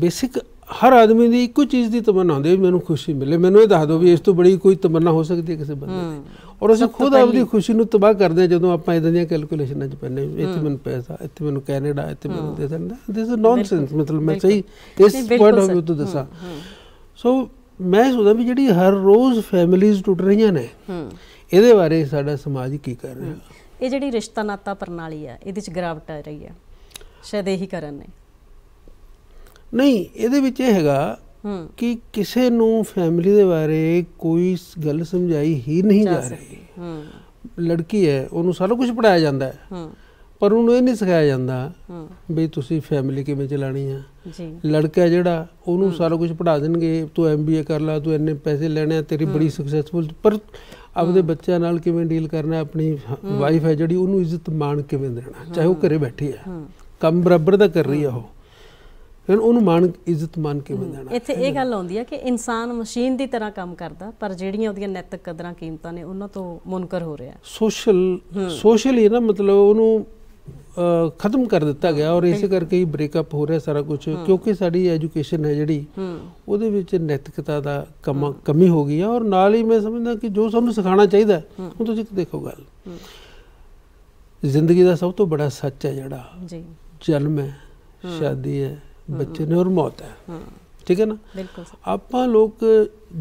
ਬੇਸਿਕ ਹਰ ਆਦਮੀ ਦੀ ਇੱਕੋ ਚੀਜ਼ ਦੀ ਤਮੰਨਾ ਹੁੰਦੀ ਹੈ ਮੈਨੂੰ ਖੁਸ਼ੀ ਮਿਲੇ ਮੈਨੂੰ ਇਹ ਦੱਸ ਦਿਓ ਵੀ ਇਸ ਤੋਂ ਬੜੀ ਕੋਈ ਤਮੰਨਾ ਹੋ ਸਕਦੀ ਹੈ ਕਿਸੇ ਬੰਦੇ ਦੀ ਔਰ ਅਸੀਂ ਖੁਦ ਆਪਦੀ ਖੁਸ਼ੀ ਨੂੰ ਤਬਾਹ ਕਰਦੇ ਹਾਂ ਜਦੋਂ ਆਪਾਂ ਇਦਾਂ ਦੀਆਂ ਕੈਲਕੂਲੇਸ਼ਨਾਂ 'ਚ ਪੈਂਦੇ ਇੱਥੇ ਮੈਨੂੰ ਪੈਸਾ ਇੱਥੇ ਮੈਨੂੰ ਕੈਨੇਡਾ ਇੱਥੇ ਮੈਨੂੰ ਦੇ ਦਿੰਦਾ ਦਿਸ ਇਜ਼ ਨੌਨਸੈਂਸ ਮਤਲਬ ਮੈਂ ਸਹੀ ਇਸ ਪੁਆਇੰਟ ਆਫ ਵਿਊ ਤੋਂ ਦੱਸਾਂ ਸੋ ਮੈਂ ਸੋਚਦਾ ਵੀ ਜਿਹੜੀ ਹਰ ਰੋਜ਼ ਫੈਮਿਲੀਆਂ ਟੁੱਟ ਰਹੀਆਂ ਨੇ ਇਹਦੇ ਬਾਰੇ ਸਾਡਾ ਸਮਾਜ ਕੀ ਕਰ ਰਿਹਾ ਇਹ ਜਿਹੜੀ ਰਿਸ਼ਤਾ ਨਾਤਾ ਪ੍ਰਣਾਲੀ ਆ ਇਹਦੇ 'ਚ ਗਰਾਵਟ ਆ ਰਹੀ ਆ ਸ਼ਾਇਦ ਇਹੀ ਕਰਨ ਨੇ ਨਹੀਂ ਇਹਦੇ ਵਿੱਚ ਇਹ ਹੈਗਾ ਕਿ ਕਿਸੇ ਨੂੰ ਫੈਮਿਲੀ ਦੇ ਬਾਰੇ ਕੋਈ ਗੱਲ ਸਮਝਾਈ ਹੀ ਨਹੀਂ ਜਾ ਰਹੀ ਲੜਕੀ ਹੈ ਉਹਨੂੰ ਸਾਰਾ ਕੁਝ ਪੜਾਇਆ ਜਾਂਦਾ ਹੈ ਪਰ ਉਹਨੂੰ ਇਹ ਨਹੀਂ ਸਿਖਾਇਆ ਜਾਂਦਾ ਵੀ ਤੁਸੀਂ ਫੈਮਿਲੀ ਕਿਵੇਂ ਚਲਾਣੀ ਆ ਲੜਕਾ ਜਿਹੜਾ ਉਹਨੂੰ ਸਾਰਾ ਕੁਝ ਪੜਾ ਦੇਣਗੇ ਤੂੰ ਐਮਬੀਏ ਕਰ ਲੈ ਤੂੰ ਇੰਨੇ ਪੈਸੇ ਲੈਣੇ ਆ ਤੇਰੀ ਬੜੀ ਸਕਸੈਸਫੁਲ ਪਰ ਆਪਦੇ ਬੱਚਿਆਂ ਨਾਲ ਕਿਵੇਂ ਡੀਲ ਕਰਨਾ ਆਪਣੀ ਵਾਈਫ ਹੈ ਜਿਹੜੀ ਉਹਨੂੰ ਇੱਜ਼ਤ ਮਾਣ ਕਿਵੇਂ ਦੇਣਾ ਚਾਹੇ ਉਹ ਘਰੇ ਬੈਠੀ ਆ ਕੰਮ ਬਰਾਬਰ ਦਾ ਕਰ ਰਹੀ ਆ ਉਹ ਫਿਰ ਉਹਨੂੰ ਮਾਣ ਇੱਜ਼ਤ ਮੰਨ ਕੇ ਬੰਦਣਾ ਇੱਥੇ ਇਹ ਗੱਲ ਆਉਂਦੀ ਹੈ ਕਿ ਇਨਸਾਨ ਮਸ਼ੀਨ ਦੀ ਤਰ੍ਹਾਂ ਕੰਮ ਕਰਦਾ ਪਰ ਜਿਹੜੀਆਂ ਉਹਦੀਆਂ ਨੈਤਿਕ ਕਦਰਾਂ ਕੀਮਤਾਂ ਨੇ ਉਹਨਾਂ ਤੋਂ ਮੁਨਕਰ ਹੋ ਰਿਹਾ ਸੋਸ਼ਲ ਸੋਸ਼ਲ ਹੀ ਨਾ ਮਤਲਬ ਉਹਨੂੰ ਖਤਮ ਕਰ ਦਿੱਤਾ ਗਿਆ ਔਰ ਇਸੇ ਕਰਕੇ ਹੀ ਬ੍ਰੇਕਅਪ ਹੋ ਰਿਹਾ ਸਾਰਾ ਕੁਝ ਕਿਉਂਕਿ ਸਾਡੀ ਐਜੂਕੇਸ਼ਨ ਹੈ ਜਿਹੜੀ ਉਹਦੇ ਵਿੱਚ ਨੈਤਿਕਤਾ ਦਾ ਕਮੀ ਹੋ ਗਈ ਹੈ ਔਰ ਨਾਲ ਹੀ ਮੈਂ ਸਮਝਦਾ ਕਿ ਜੋ ਸਾਨੂੰ ਸਿਖਾਉਣਾ ਚਾਹੀਦਾ ਉਹ ਤੁਸੀਂ ਦੇਖੋ ਗੱਲ ਜ਼ਿੰਦਗੀ ਦਾ ਸਭ ਤੋਂ ਬੜਾ ਸੱਚ ਹੈ ਜਿਹੜਾ ਜੀ ਜਨਮ ਹੈ ਸ਼ਾਦੀ ਹੈ ਬੱਚੇ ਨੇ ਔਰ ਮੌਤ ਹੈ ਠੀਕ ਹੈ ਨਾ ਬਿਲਕੁਲ ਆਪਾਂ ਲੋਕ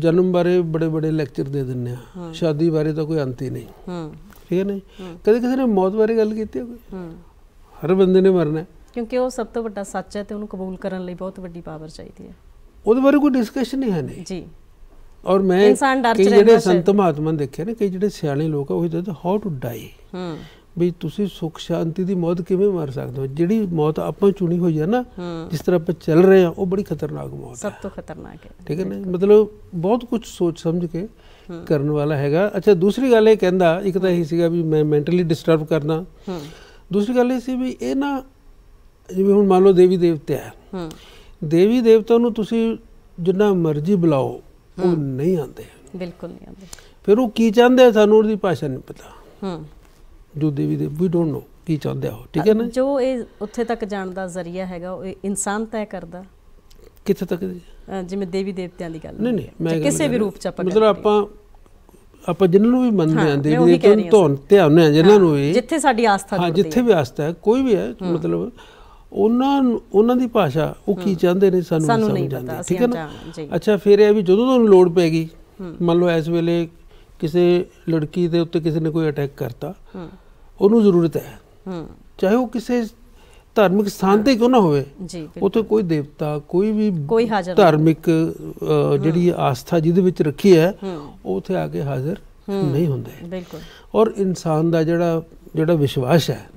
ਜਨਮ ਬਾਰੇ ਬੜੇ ਬੜੇ ਲੈਕਚਰ ਦੇ ਦਿੰਨੇ ਆ ਸ਼ਾਦੀ ਬਾਰੇ ਤਾਂ ਕੋਈ ਅੰਤ ਹੀ ਨਹੀਂ ਹੂੰ ਠੀਕ ਹੈ ਨਾ ਕਦੇ ਕਿਸੇ ਨੇ ਮੌਤ ਬਾਰੇ ਗੱਲ ਕੀਤੀ ਹੈ ਹੂੰ ਹਰ ਬੰਦੇ ਨੇ ਮਰਨਾ ਕਿਉਂਕਿ ਉਹ ਸਭ ਤੋਂ ਵੱਡਾ ਸੱਚ ਹੈ ਤੇ ਉਹਨੂੰ ਕਬੂਲ ਕਰਨ ਲਈ ਬਹੁਤ ਵੱਡੀ ਪਾਵਰ ਚਾਹੀਦੀ ਹੈ ਉਹਦੇ ਬਾਰੇ ਕੋਈ ਡਿਸਕਸ਼ਨ ਨਹੀਂ ਹੈ ਨਹੀਂ ਜੀ ਔਰ ਮੈਂ ਕਈ ਜਿਹੜੇ ਸੰਤ ਮਹਾਤਮਾ ਦੇਖੇ ਨੇ ਕਈ ਜਿਹੜੇ ਸਿਆਣੇ ਲੋਕ ਆ ਉਹ ਦੱਸਦੇ ਹਾਊ ਟੂ ਡਾਈ ਹੂੰ ਵੀ ਤੁਸੀਂ ਸੁਖ ਸ਼ਾਂਤੀ ਦੀ ਮੌਤ ਕਿਵੇਂ ਮਾਰ ਸਕਦੇ ਹੋ ਜਿਹੜੀ ਮੌਤ ਆਪਾਂ ਚੁਣੀ ਹੋਈ ਹੈ ਨਾ ਜਿਸ ਤਰ੍ਹਾਂ ਆਪਾਂ ਚੱਲ ਰਹੇ ਆ ਉਹ ਬੜੀ ਖਤਰਨਾਕ ਮੌਤ ਹੈ ਸਭ ਤੋਂ ਖਤਰਨਾਕ ਹੈ ਠੀਕ ਹੈ ਨਾ ਮਤਲਬ ਬਹੁਤ ਕੁਝ ਸੋਚ ਸਮਝ ਕੇ ਕਰਨ ਵਾਲਾ ਹੈਗਾ ਅੱਛਾ ਦੂਸਰੀ ਗੱਲ ਇਹ ਕਹਿੰਦਾ ਇੱਕ ਤਾਂ ਇਹ ਸੀਗਾ ਵੀ ਮੈਂ ਮੈਂਟਲੀ ਡਿਸਟਰਬ ਕਰਨਾ ਦੂਸਰੀ ਗੱਲ ਇਹ ਸੀ ਵੀ ਇਹ ਨਾ ਜਿਵੇਂ ਹੁਣ ਮੰਨ ਲਓ ਦੇਵੀ ਦੇਵਤੇ ਆ ਦੇਵੀ ਦੇਵਤਾ ਨੂੰ ਤੁਸੀਂ ਜਿੰਨਾ ਮਰਜ਼ੀ ਬੁਲਾਓ ਉਹ ਨਹੀਂ ਆਉਂਦੇ ਬਿਲਕੁਲ ਨਹੀਂ ਆਉਂਦੇ ਫਿਰ ਉਹ ਕੀ ਚਾਹੁੰਦੇ ਸਾਨੂੰ ਉਹਦੀ ਭਾਸ਼ਾ ਨਹੀਂ ਪਤਾ ਹਾਂ ਜੋ ਦੇਵੀ ਦੇ ਵੀ ਡੋਨਟ ਨੋ ਕੀ ਚਾਹੁੰਦੇ ਆ ਠੀਕ ਹੈ ਨਾ ਜੋ ਇਹ ਉੱਥੇ ਤੱਕ ਜਾਣ ਦਾ ਜ਼ਰੀਆ ਹੈਗਾ ਉਹ ਇਨਸਾਨ ਤੈਅ ਕਰਦਾ ਕਿੱਥੇ ਤੱਕ ਜਿਵੇਂ ਦੇਵੀ ਦੇਵਤਿਆਂ ਦੀ ਗੱਲ ਨਹੀਂ ਨਹੀਂ ਮੈਂ ਕਿਸੇ ਵੀ ਰੂਪ ਚ ਆਪਾਂ ਮਤਲਬ ਆਪਾਂ ਆਪਾਂ ਜਿਨ੍ਹਾਂ ਨੂੰ ਵੀ ਮੰਨਦੇ ਆਂ ਦੇਵੀ ਦੇਵਤਿਆਂ ਨੂੰ ਧੌਣ ਧਿਆਉਂਦੇ ਆ ਜਿਨ੍ਹਾਂ ਨੂੰ ਵੀ ਜਿੱਥੇ ਸਾਡੀ ਆਸਥਾ ਹਾਂ ਜਿੱਥੇ ਵੀ ਆਸਥਾ ਹੈ ਕੋਈ ਵੀ ਹੈ ਮਤਲਬ ਉਹਨਾਂ ਉਹਨਾਂ ਦੀ ਭਾਸ਼ਾ ਉਹ ਕੀ ਚਾਹੁੰਦੇ ਨੇ ਸਾਨੂੰ ਸਮਝ ਆਉਂਦੀ ਠੀਕ ਹੈ ਨਾ ਅੱਛਾ ਫਿਰ ਇਹ ਵੀ ਜਦੋਂ ਤੁਹਾਨੂੰ ਲੋੜ ਪੈਗੀ ਮੰਨ ਲਓ ਇਸ ਵੇਲੇ ਕਿਸੇ ਲੜਕੀ ਦੇ ਉੱਤੇ ਕਿਸੇ ਨੇ ਕੋਈ ਅਟੈਕ ਕਰਤਾ ਹੂੰ ਉਹਨੂੰ ਜ਼ਰੂਰਤ ਹੈ ਹੂੰ ਚਾਹੇ ਉਹ ਕਿਸੇ ਧਾਰਮਿਕ ਸਥਾਨ ਤੇ ਕਿਉਂ ਨਾ ਹੋਵੇ ਜੀ ਉੱਥੇ ਕੋਈ ਦੇਵਤਾ ਕੋਈ ਵੀ ਧਾਰਮਿਕ ਜਿਹੜੀ ਆਸਥਾ ਜਿਹਦੇ ਵਿੱਚ ਰੱਖੀ ਹੈ ਉਹ ਉੱਥੇ ਆ ਕੇ ਹਾਜ਼ਰ ਨਹੀਂ ਹੁੰਦੇ ਬਿਲਕੁਲ ਔਰ ਇਨਸਾਨ ਦਾ ਜਿਹੜਾ ਜਿਹੜਾ ਵਿਸ਼ਵਾਸ ਹੈ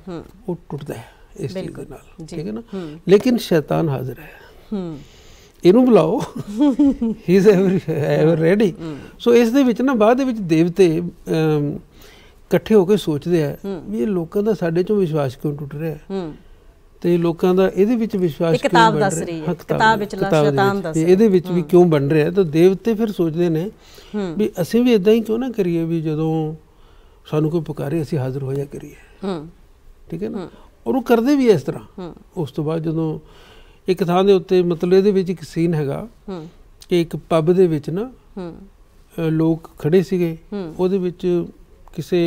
ਉਹ ਟੁੱਟਦਾ ਹੈ ਇਸ ਚੀਜ਼ ਦੇ ਨਾਲ ਠੀਕ ਹੈ ਨਾ ਲੇਕਿਨ ਸ਼ੈਤਾਨ ਹਾਜ਼ਰ ਹੈ ਹੂੰ ਇਹਨੂੰ ਬੁਲਾਓ he is ever ready so ਇਸ ਦੇ ਵਿੱਚ ਨਾ ਬਾਅਦ ਦੇ ਵਿੱਚ ਦੇਵਤੇ ਇਕੱਠੇ ਹੋ ਕੇ ਸੋਚਦੇ ਆ ਵੀ ਇਹ ਲੋਕਾਂ ਦਾ ਸਾਡੇ ਚੋਂ ਵਿਸ਼ਵਾਸ ਕਿਉਂ ਟੁੱਟ ਰਿਹਾ ਹੈ ਤੇ ਲੋਕਾਂ ਦਾ ਇਹਦੇ ਵਿੱਚ ਵਿਸ਼ਵਾਸ ਕਿਉਂ ਬਣ ਰਿਹਾ ਹੈ ਕਿਤਾਬ ਵਿੱਚ ਦਾ ਦੱਸ ਇਹਦੇ ਵਿੱਚ ਵੀ ਕਿਉਂ ਬਣ ਰਿਹਾ ਤਾਂ ਦੇਵਤੇ ਫਿਰ ਸੋਚਦੇ ਨੇ ਵੀ ਅਸੀਂ ਵੀ ਇਦਾਂ ਹੀ ਕਿਉਂ ਨਾ ਕਰੀਏ ਵੀ ਜਦੋਂ ਸਾਨੂੰ ਕੋਈ ਪੁਕਾਰੇ ਅਸੀਂ ਹਾਜ਼ਰ ਹੋ ਜਾ ਕਰੀਏ ਹੂੰ ਠੀਕ ਹੈ ਨਾ ਔਰ ਉਹ ਕਰਦੇ ਵੀ ਇਸ ਤਰ੍ਹਾਂ ਉਸ ਤੋਂ ਬਾਅਦ ਜਦੋਂ ਇੱਕ ਥਾਂ ਦੇ ਉੱਤੇ ਮਤਲਬ ਇਹਦੇ ਵਿੱਚ ਇੱਕ ਸੀਨ ਹੈਗਾ ਹੂੰ ਕਿ ਇੱਕ ਪੱਬ ਦੇ ਵਿੱਚ ਨਾ ਹੂੰ ਲੋਕ ਖੜੇ ਸੀਗੇ ਉਹਦੇ ਵਿੱਚ ਕਿਸੇ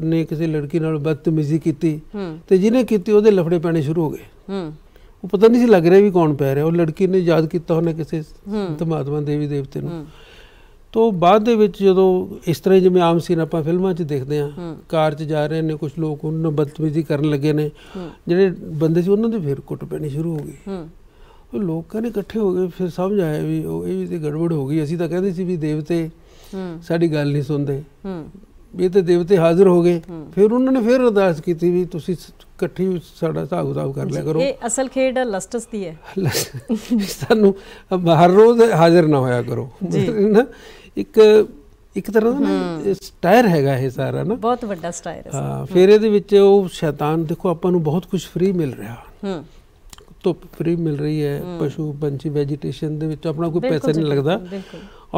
ਨੇ ਕਿਸੇ ਲੜਕੀ ਨਾਲ ਬਦਤਮੀਜ਼ੀ ਕੀਤੀ ਤੇ ਜਿਹਨੇ ਕੀਤੀ ਉਹਦੇ ਲਫੜੇ ਪੈਣੇ ਸ਼ੁਰੂ ਹੋ ਗਏ ਹੂੰ ਉਹ ਪਤਾ ਨਹੀਂ ਸੀ ਲੱਗ ਰਿਹਾ ਵੀ ਕੌਣ ਪੈ ਰਿਹਾ ਉਹ ਲੜਕੀ ਨੇ ਯਾਦ ਕੀਤਾ ਉਹਨੇ ਕਿਸੇ ਧਮਾਤਮਾ ਦੇਵੀ ਦੇਵਤੇ ਨੂੰ ਤੋਂ ਬਾਅਦ ਦੇ ਵਿੱਚ ਜਦੋਂ ਇਸ ਤਰ੍ਹਾਂ ਜਿਵੇਂ ਆਮ ਸੀਨ ਆਪਾਂ ਫਿਲਮਾਂ 'ਚ ਦੇਖਦੇ ਆ ਕਾਰ 'ਚ ਜਾ ਰਹੇ ਨੇ ਕੁਝ ਲੋਕ ਉਹਨਾਂ ਬਦਤਮੀਜ਼ੀ ਕਰਨ ਲੱਗੇ ਨੇ ਜਿਹੜੇ ਬੰਦੇ ਸੀ ਉਹਨਾਂ ਦੇ ਫਿਰ ਕੁੱਟ ਪੈਣੀ ਸ਼ੁਰੂ ਹੋ ਗਈ ਉਹ ਲੋਕਾਂ ਨੇ ਇਕੱਠੇ ਹੋ ਗਏ ਫਿਰ ਸਮਝ ਆਇਆ ਵੀ ਉਹ ਇਹ ਵੀ ਤੇ ਗੜਬੜ ਹੋ ਗਈ ਅਸੀਂ ਤਾਂ ਕਹਿੰਦੇ ਸੀ ਵੀ ਦੇਵਤੇ ਸਾਡੀ ਗੱਲ ਨਹੀਂ ਸੁਣਦੇ ਵੀ ਤੇ ਦੇਵਤੇ ਹਾਜ਼ਰ ਹੋ ਗਏ ਫਿਰ ਉਹਨਾਂ ਨੇ ਫਿਰ ਅਰਦਾਸ ਕੀਤੀ ਵੀ ਤੁਸੀਂ ਇਕੱਠੀ ਸਾਡਾ ਹਿਸਾਬ ਸਾਬ ਕਰ ਲਿਆ ਕਰੋ ਇਹ ਅਸਲ ਖੇਡ ਲਸਟਸ ਦੀ ਹੈ ਸਾਨੂੰ ਹਰ ਰੋਜ਼ ਹਾਜ਼ਰ ਨਾ ਹੋਇਆ ਕਰੋ ਨਾ ਇੱਕ ਇੱਕ ਤਰ੍ਹਾਂ ਦਾ ਨਾ ਸਟਾਇਰ ਹੈਗਾ ਇਹ ਸਾਰਾ ਨਾ ਬਹੁਤ ਵੱਡਾ ਸਟਾਇਰ ਹੈ ਹਾਂ ਫਿਰ ਇਹਦੇ ਵਿੱਚ ਉਹ ਸ਼ੈਤਾਨ ਦੇਖੋ ਆਪਾਂ ਨੂੰ ਬਹੁਤ ਕੁਝ ਫ੍ਰੀ ਮਿਲ ਰਿਹਾ ਹੂੰ ਧੁੱਪ ਫ੍ਰੀ ਮਿਲ ਰਹੀ ਹੈ ਪਸ਼ੂ ਪੰਛੀ ਵੈਜੀਟੇਸ਼ਨ ਦੇ ਵਿੱਚ ਆਪਣਾ ਕੋਈ ਪੈਸਾ ਨਹੀਂ ਲੱਗਦਾ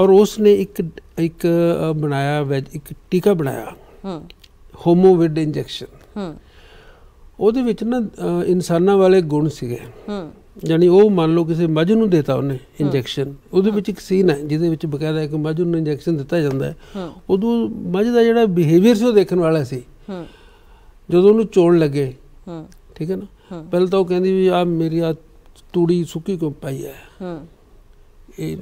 ਔਰ ਉਸ ਨੇ ਇੱਕ ਇੱਕ ਬਣਾਇਆ ਇੱਕ ਟੀਕਾ ਬਣਾਇਆ ਹਮ ਹੋਮੋਵਿਡ ਇੰਜੈਕਸ਼ਨ ਹਮ ਉਹਦੇ ਵਿੱਚ ਨਾ ਇਨਸਾਨਾਂ ਵਾਲੇ ਗੁਣ ਸੀਗੇ ਹਮ ਯਾਨੀ ਉਹ ਮੰਨ ਲਓ ਕਿਸੇ ਮੱਝ ਨੂੰ ਦਿੱਤਾ ਉਹਨੇ ਇੰਜੈਕਸ਼ਨ ਉਹਦੇ ਵਿੱਚ ਇੱਕ ਸੀਨ ਹੈ ਜਿਹਦੇ ਵਿੱਚ ਬਕਾਇਦਾ ਇੱਕ ਮੱਝ ਨੂੰ ਇੰਜੈਕਸ਼ਨ ਦਿੱਤਾ ਜਾਂਦਾ ਹੈ ਉਦੋਂ ਮੱਝ ਦਾ ਜਿਹੜਾ ਬਿਹੇਵੀਅਰ ਸੀ ਉਹ ਦੇਖਣ ਵਾਲਾ ਸੀ ਹਮ ਜਦੋਂ ਉਹਨੂੰ ਚੋਣ ਲੱਗੇ ਹਮ ਠੀਕ ਹੈ ਨਾ ਪਹਿਲਾਂ ਤਾਂ ਉਹ ਕਹਿੰਦੀ ਵੀ ਆ ਮੇਰੀ ਆ ਤੂੜੀ ਸੁੱਕੀ ਕਿਉਂ ਪਈ ਹੈ ਹਾਂ ਇਹ